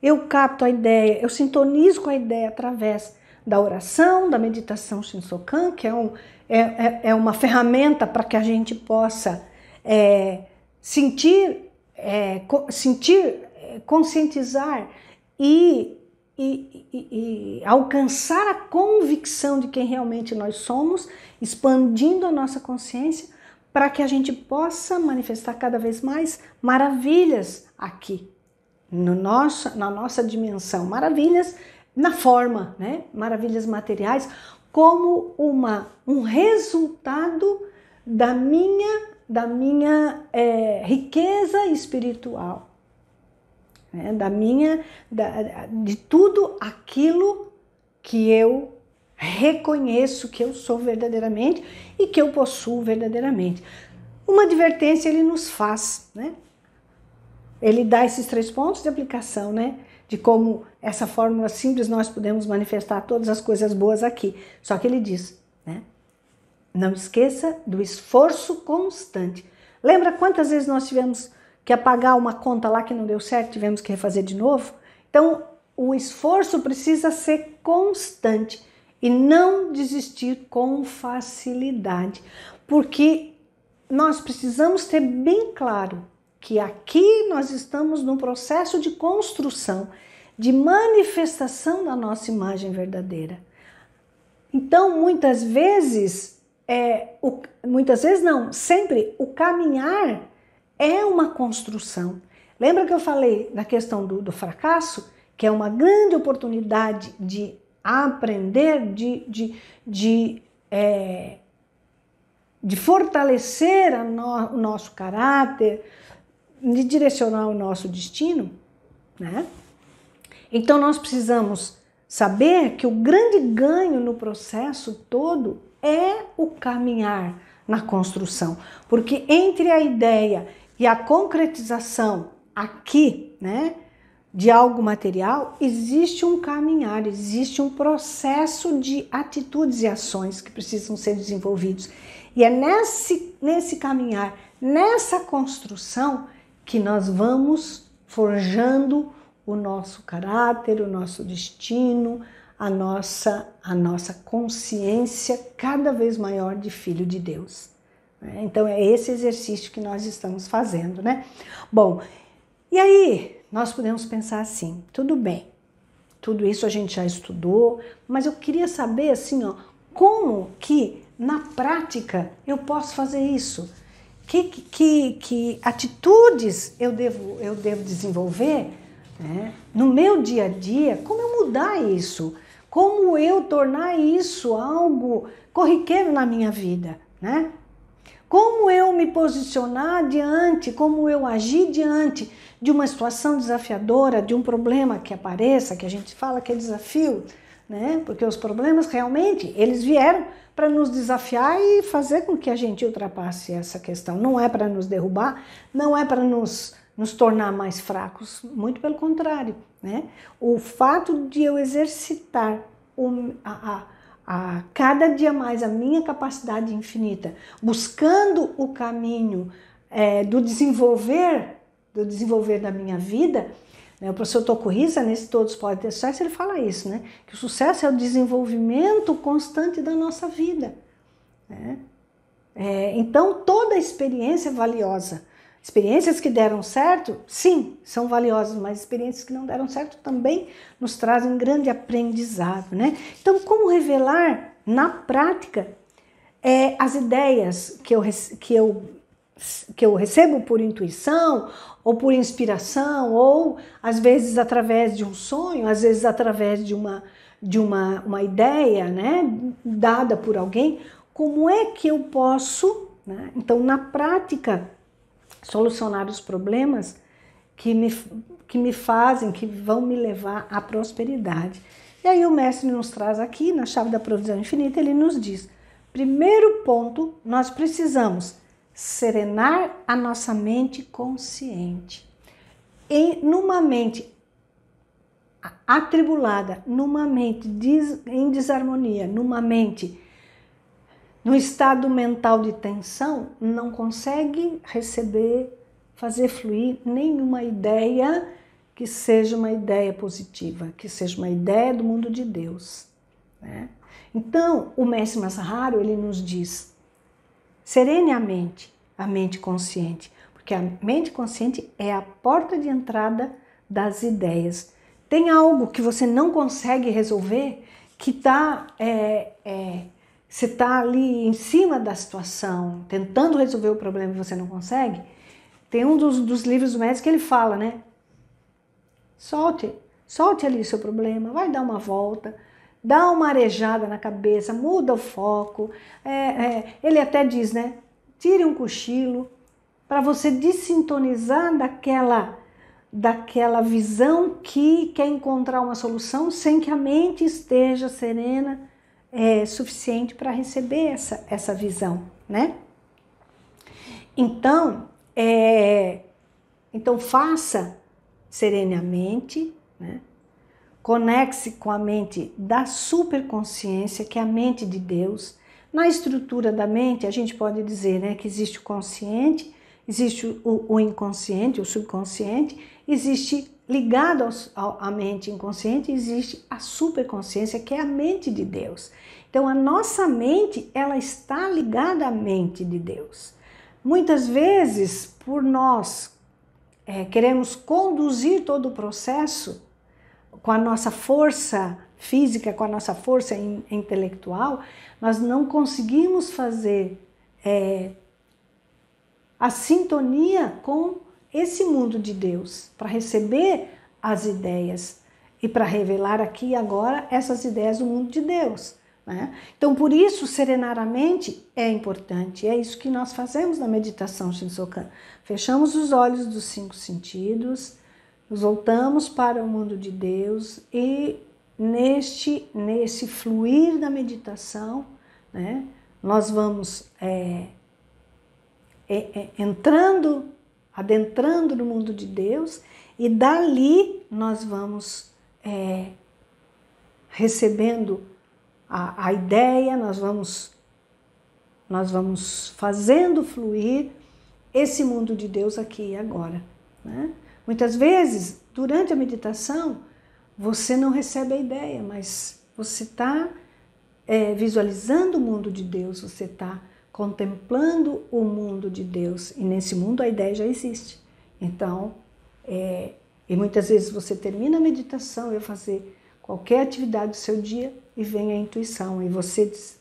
eu capto a ideia, eu sintonizo com a ideia através da oração, da meditação Shinsokan, que é, um, é, é, é uma ferramenta para que a gente possa é, sentir, é, sentir conscientizar e, e, e, e alcançar a convicção de quem realmente nós somos, expandindo a nossa consciência para que a gente possa manifestar cada vez mais maravilhas aqui, no nosso, na nossa dimensão. Maravilhas na forma, né? Maravilhas materiais, como uma, um resultado da minha, da minha é, riqueza espiritual né? da minha, da, de tudo aquilo que eu reconheço que eu sou verdadeiramente e que eu possuo verdadeiramente. Uma advertência ele nos faz, né? Ele dá esses três pontos de aplicação, né? De como essa fórmula simples nós podemos manifestar todas as coisas boas aqui. Só que ele diz, né? Não esqueça do esforço constante. Lembra quantas vezes nós tivemos que apagar uma conta lá que não deu certo, tivemos que refazer de novo. Então, o esforço precisa ser constante e não desistir com facilidade, porque nós precisamos ter bem claro que aqui nós estamos num processo de construção, de manifestação da nossa imagem verdadeira. Então, muitas vezes, é, o, muitas vezes não, sempre o caminhar é uma construção. Lembra que eu falei na questão do, do fracasso, que é uma grande oportunidade de aprender, de, de, de, é, de fortalecer no, o nosso caráter, de direcionar o nosso destino? Né? Então nós precisamos saber que o grande ganho no processo todo é o caminhar na construção, porque entre a ideia e a concretização aqui, né, de algo material, existe um caminhar, existe um processo de atitudes e ações que precisam ser desenvolvidos. E é nesse, nesse caminhar, nessa construção, que nós vamos forjando o nosso caráter, o nosso destino, a nossa, a nossa consciência cada vez maior de filho de Deus. Né? Então é esse exercício que nós estamos fazendo, né? Bom, e aí nós podemos pensar assim, tudo bem, tudo isso a gente já estudou, mas eu queria saber assim, ó, como que na prática eu posso fazer isso? Que, que, que atitudes eu devo, eu devo desenvolver né? no meu dia a dia? Como eu mudar isso? Como eu tornar isso algo corriqueiro na minha vida? Né? Como eu me posicionar diante, como eu agir diante de uma situação desafiadora, de um problema que apareça, que a gente fala que é desafio, né? Porque os problemas realmente eles vieram para nos desafiar e fazer com que a gente ultrapasse essa questão. Não é para nos derrubar, não é para nos, nos tornar mais fracos, muito pelo contrário. Né? O fato de eu exercitar o, a, a cada dia mais a minha capacidade infinita, buscando o caminho é, do desenvolver, do desenvolver da minha vida, né? o professor Tokuriza nesse Todos Podem Ter Sucesso, ele fala isso, né? que o sucesso é o desenvolvimento constante da nossa vida. Né? É, então, toda experiência é valiosa. Experiências que deram certo, sim, são valiosas, mas experiências que não deram certo também nos trazem um grande aprendizado, né? Então, como revelar na prática é, as ideias que eu, que, eu, que eu recebo por intuição ou por inspiração, ou às vezes através de um sonho, às vezes através de uma, de uma, uma ideia, né? Dada por alguém, como é que eu posso, né? Então, na prática, solucionar os problemas que me, que me fazem, que vão me levar à prosperidade. E aí o mestre nos traz aqui, na chave da provisão infinita, ele nos diz: primeiro ponto, nós precisamos serenar a nossa mente consciente. Em, numa mente atribulada, numa mente des, em desarmonia, numa mente no estado mental de tensão, não consegue receber, fazer fluir nenhuma ideia que seja uma ideia positiva, que seja uma ideia do mundo de Deus. Né? Então, o mestre Massaharo, ele nos diz, serene a mente, a mente consciente, porque a mente consciente é a porta de entrada das ideias. Tem algo que você não consegue resolver, que está é, é, você está ali em cima da situação, tentando resolver o problema e você não consegue. Tem um dos, dos livros do médico que ele fala, né? Solte, solte ali o seu problema, vai dar uma volta, dá uma arejada na cabeça, muda o foco. É, é, ele até diz, né? Tire um cochilo para você desintonizar daquela daquela visão que quer encontrar uma solução sem que a mente esteja serena é, suficiente para receber essa, essa visão, né? Então, é, então faça serenamente, né? conecte-se com a mente da superconsciência, que é a mente de Deus. Na estrutura da mente, a gente pode dizer né, que existe o consciente Existe o, o inconsciente, o subconsciente, existe ligado ao, à mente inconsciente, existe a superconsciência, que é a mente de Deus. Então a nossa mente, ela está ligada à mente de Deus. Muitas vezes, por nós é, queremos conduzir todo o processo com a nossa força física, com a nossa força in, intelectual, nós não conseguimos fazer é, a sintonia com esse mundo de Deus, para receber as ideias e para revelar aqui e agora essas ideias do mundo de Deus. Né? Então, por isso, serenar a mente é importante. É isso que nós fazemos na meditação Shinsokan. Fechamos os olhos dos cinco sentidos, nos voltamos para o mundo de Deus e neste, nesse fluir da meditação, né, nós vamos é, é, é, entrando, adentrando no mundo de Deus, e dali nós vamos é, recebendo a, a ideia, nós vamos, nós vamos fazendo fluir esse mundo de Deus aqui e agora. Né? Muitas vezes, durante a meditação, você não recebe a ideia, mas você está é, visualizando o mundo de Deus, você está contemplando o mundo de Deus. E nesse mundo a ideia já existe. Então, é, e muitas vezes você termina a meditação, eu fazer qualquer atividade do seu dia e vem a intuição. E você diz,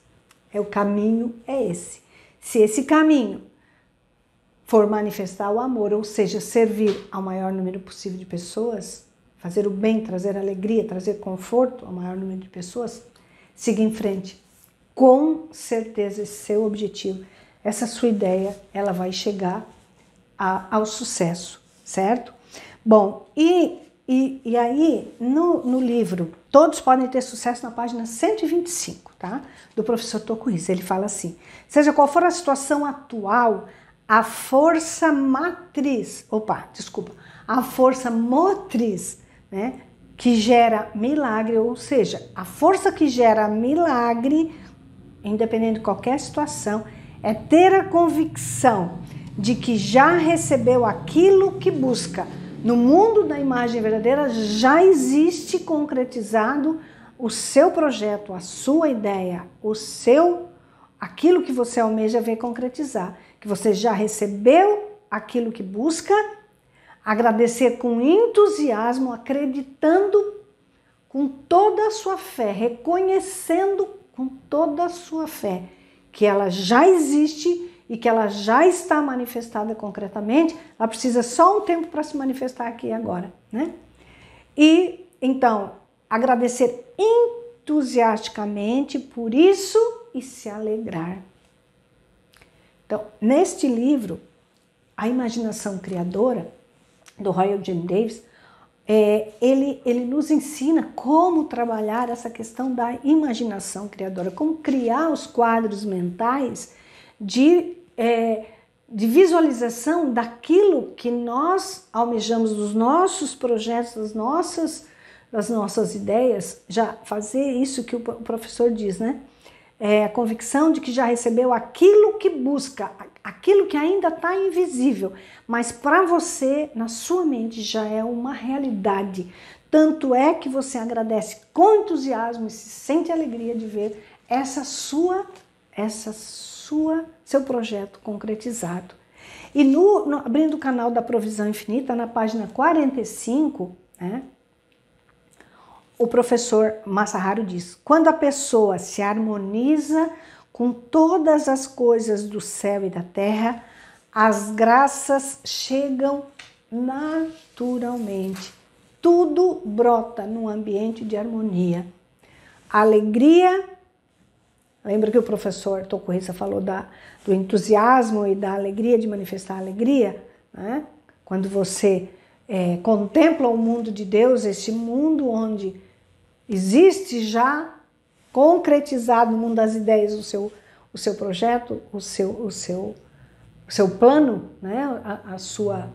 é o caminho é esse. Se esse caminho for manifestar o amor, ou seja, servir ao maior número possível de pessoas, fazer o bem, trazer alegria, trazer conforto ao maior número de pessoas, siga em frente com certeza esse seu objetivo, essa sua ideia, ela vai chegar a, ao sucesso, certo? Bom, e, e, e aí no, no, livro Todos Podem Ter Sucesso na página 125, tá? Do professor Tocuiz, ele fala assim: seja qual for a situação atual, a força matriz, opa, desculpa, a força motriz, né? Que gera milagre, ou seja, a força que gera milagre independente de qualquer situação, é ter a convicção de que já recebeu aquilo que busca. No mundo da imagem verdadeira já existe concretizado o seu projeto, a sua ideia, o seu aquilo que você almeja ver concretizar, que você já recebeu aquilo que busca, agradecer com entusiasmo, acreditando com toda a sua fé, reconhecendo com toda a sua fé, que ela já existe e que ela já está manifestada concretamente, ela precisa só um tempo para se manifestar aqui e agora, né? E então, agradecer entusiasticamente por isso e se alegrar. Então, neste livro, A Imaginação Criadora, do Royal Jim Davis, é, ele, ele nos ensina como trabalhar essa questão da imaginação criadora, como criar os quadros mentais de, é, de visualização daquilo que nós almejamos, dos nossos projetos, das nossas, das nossas ideias. Já fazer isso que o professor diz, né? É a convicção de que já recebeu aquilo que busca, aquilo que ainda está invisível, mas para você, na sua mente, já é uma realidade. Tanto é que você agradece com entusiasmo e se sente alegria de ver essa sua, essa sua, seu projeto concretizado. E no, no abrindo o canal da Provisão Infinita, na página 45, né, o professor Massaharo diz: quando a pessoa se harmoniza com todas as coisas do céu e da terra, as graças chegam naturalmente. Tudo brota num ambiente de harmonia. Alegria Lembra que o professor Tocorriça falou da, do entusiasmo e da alegria de manifestar alegria? Né? Quando você é, contempla o mundo de Deus, este mundo onde existe já concretizar no mundo das ideias o seu, o seu projeto, o seu, o seu, o seu plano, né? a, a sua,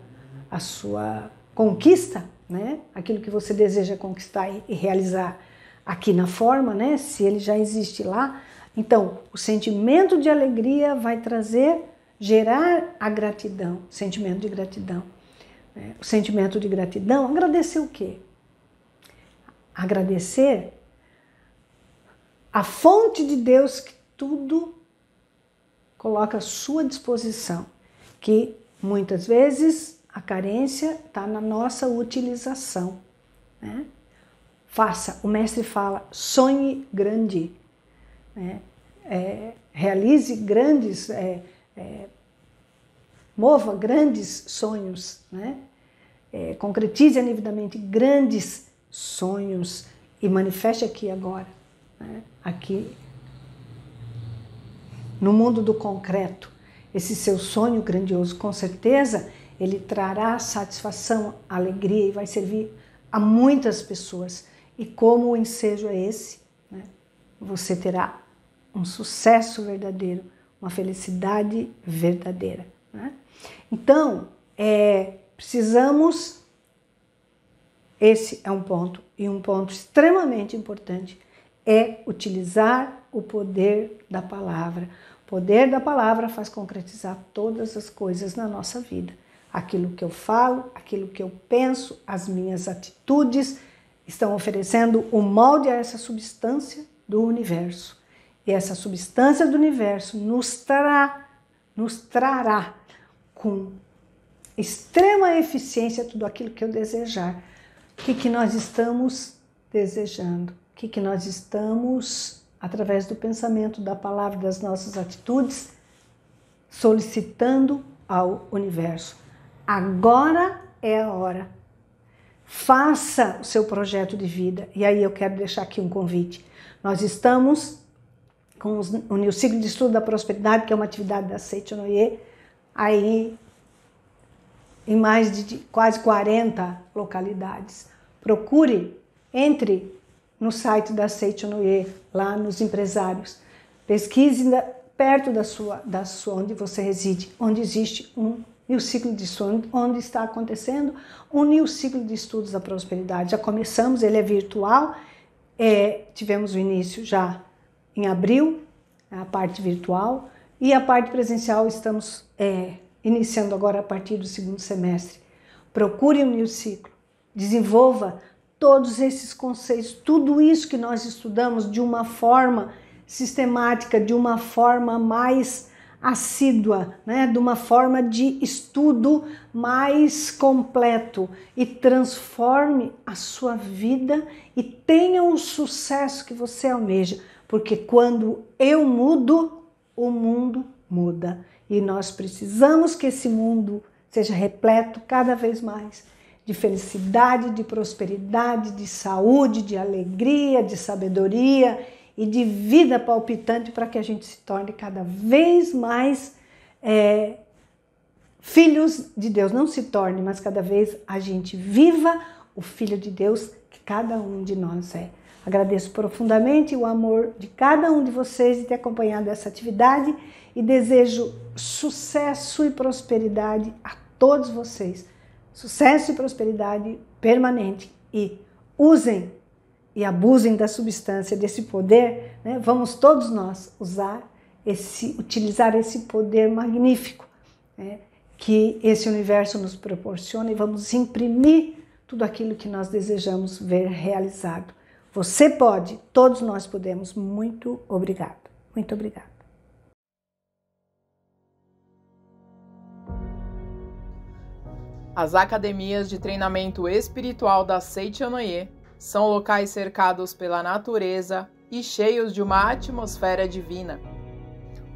a sua conquista, né? aquilo que você deseja conquistar e, e realizar aqui na forma, né? se ele já existe lá. Então, o sentimento de alegria vai trazer, gerar a gratidão, sentimento de gratidão. Né? O sentimento de gratidão, agradecer o quê? Agradecer a fonte de Deus que tudo coloca à sua disposição, que muitas vezes a carência está na nossa utilização. Né? Faça, o mestre fala, sonhe grande, né? é, realize grandes, é, é, mova grandes sonhos, né? É, concretize anividamente grandes sonhos e manifeste aqui agora aqui no mundo do concreto. Esse seu sonho grandioso, com certeza, ele trará satisfação, alegria e vai servir a muitas pessoas. E como o ensejo é esse, né? você terá um sucesso verdadeiro, uma felicidade verdadeira. Né? Então, é, precisamos. Esse é um ponto, e um ponto extremamente importante é utilizar o poder da palavra. O poder da palavra faz concretizar todas as coisas na nossa vida. Aquilo que eu falo, aquilo que eu penso, as minhas atitudes estão oferecendo o um molde a essa substância do universo. E essa substância do universo nos trará, nos trará com extrema eficiência tudo aquilo que eu desejar. O que, que nós estamos desejando? que, que nós estamos, através do pensamento, da palavra, das nossas atitudes, solicitando ao universo. Agora é a hora. Faça o seu projeto de vida. E aí eu quero deixar aqui um convite. Nós estamos com os, o ciclo de estudo da prosperidade, que é uma atividade da Seitonoye, aí em mais de quase 40 localidades. Procure, entre no site da Noé, lá nos empresários. Pesquise perto da sua, da sua, onde você reside, onde existe um new ciclo de estudos, onde está acontecendo um new ciclo de estudos da prosperidade. Já começamos, ele é virtual, é, tivemos o início já em abril, a parte virtual, e a parte presencial estamos é, iniciando agora a partir do segundo semestre. Procure um new ciclo, desenvolva todos esses conceitos, tudo isso que nós estudamos de uma forma sistemática, de uma forma mais assídua, né? de uma forma de estudo mais completo e transforme a sua vida e tenha o sucesso que você almeja, porque quando eu mudo, o mundo muda e nós precisamos que esse mundo seja repleto cada vez mais de felicidade, de prosperidade, de saúde, de alegria, de sabedoria e de vida palpitante para que a gente se torne cada vez mais é, filhos de Deus. Não se torne, mas cada vez a gente viva o Filho de Deus que cada um de nós é. Agradeço profundamente o amor de cada um de vocês de ter acompanhado essa atividade e desejo sucesso e prosperidade a todos vocês sucesso e prosperidade permanente e usem e abusem da substância desse poder, né? vamos todos nós usar esse, utilizar esse poder magnífico né? que esse universo nos proporciona e vamos imprimir tudo aquilo que nós desejamos ver realizado. Você pode, todos nós podemos. Muito obrigado. Muito obrigado. As academias de treinamento espiritual da Seitianoye são locais cercados pela natureza e cheios de uma atmosfera divina,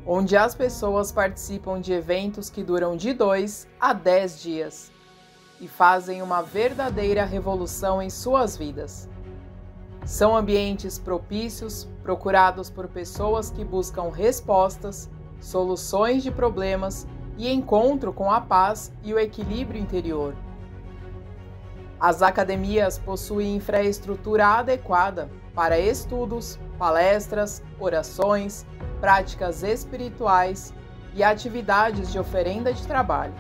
onde as pessoas participam de eventos que duram de 2 a 10 dias e fazem uma verdadeira revolução em suas vidas. São ambientes propícios procurados por pessoas que buscam respostas, soluções de problemas e encontro com a paz e o equilíbrio interior. As academias possuem infraestrutura adequada para estudos, palestras, orações, práticas espirituais e atividades de oferenda de trabalho.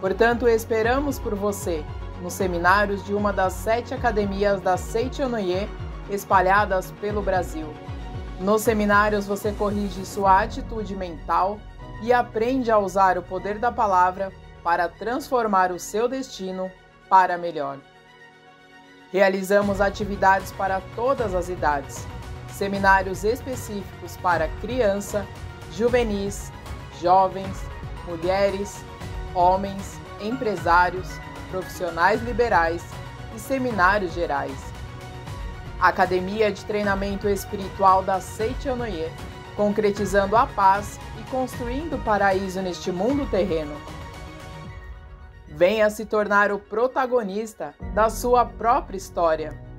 Portanto, esperamos por você nos seminários de uma das sete academias da Seitianoye espalhadas pelo Brasil. Nos seminários você corrige sua atitude mental e aprende a usar o poder da palavra para transformar o seu destino para melhor. Realizamos atividades para todas as idades, seminários específicos para criança, juvenis, jovens, mulheres, homens, empresários, profissionais liberais e seminários gerais. Academia de Treinamento Espiritual da Seitianoye, concretizando a paz construindo paraíso neste mundo terreno. Venha se tornar o protagonista da sua própria história.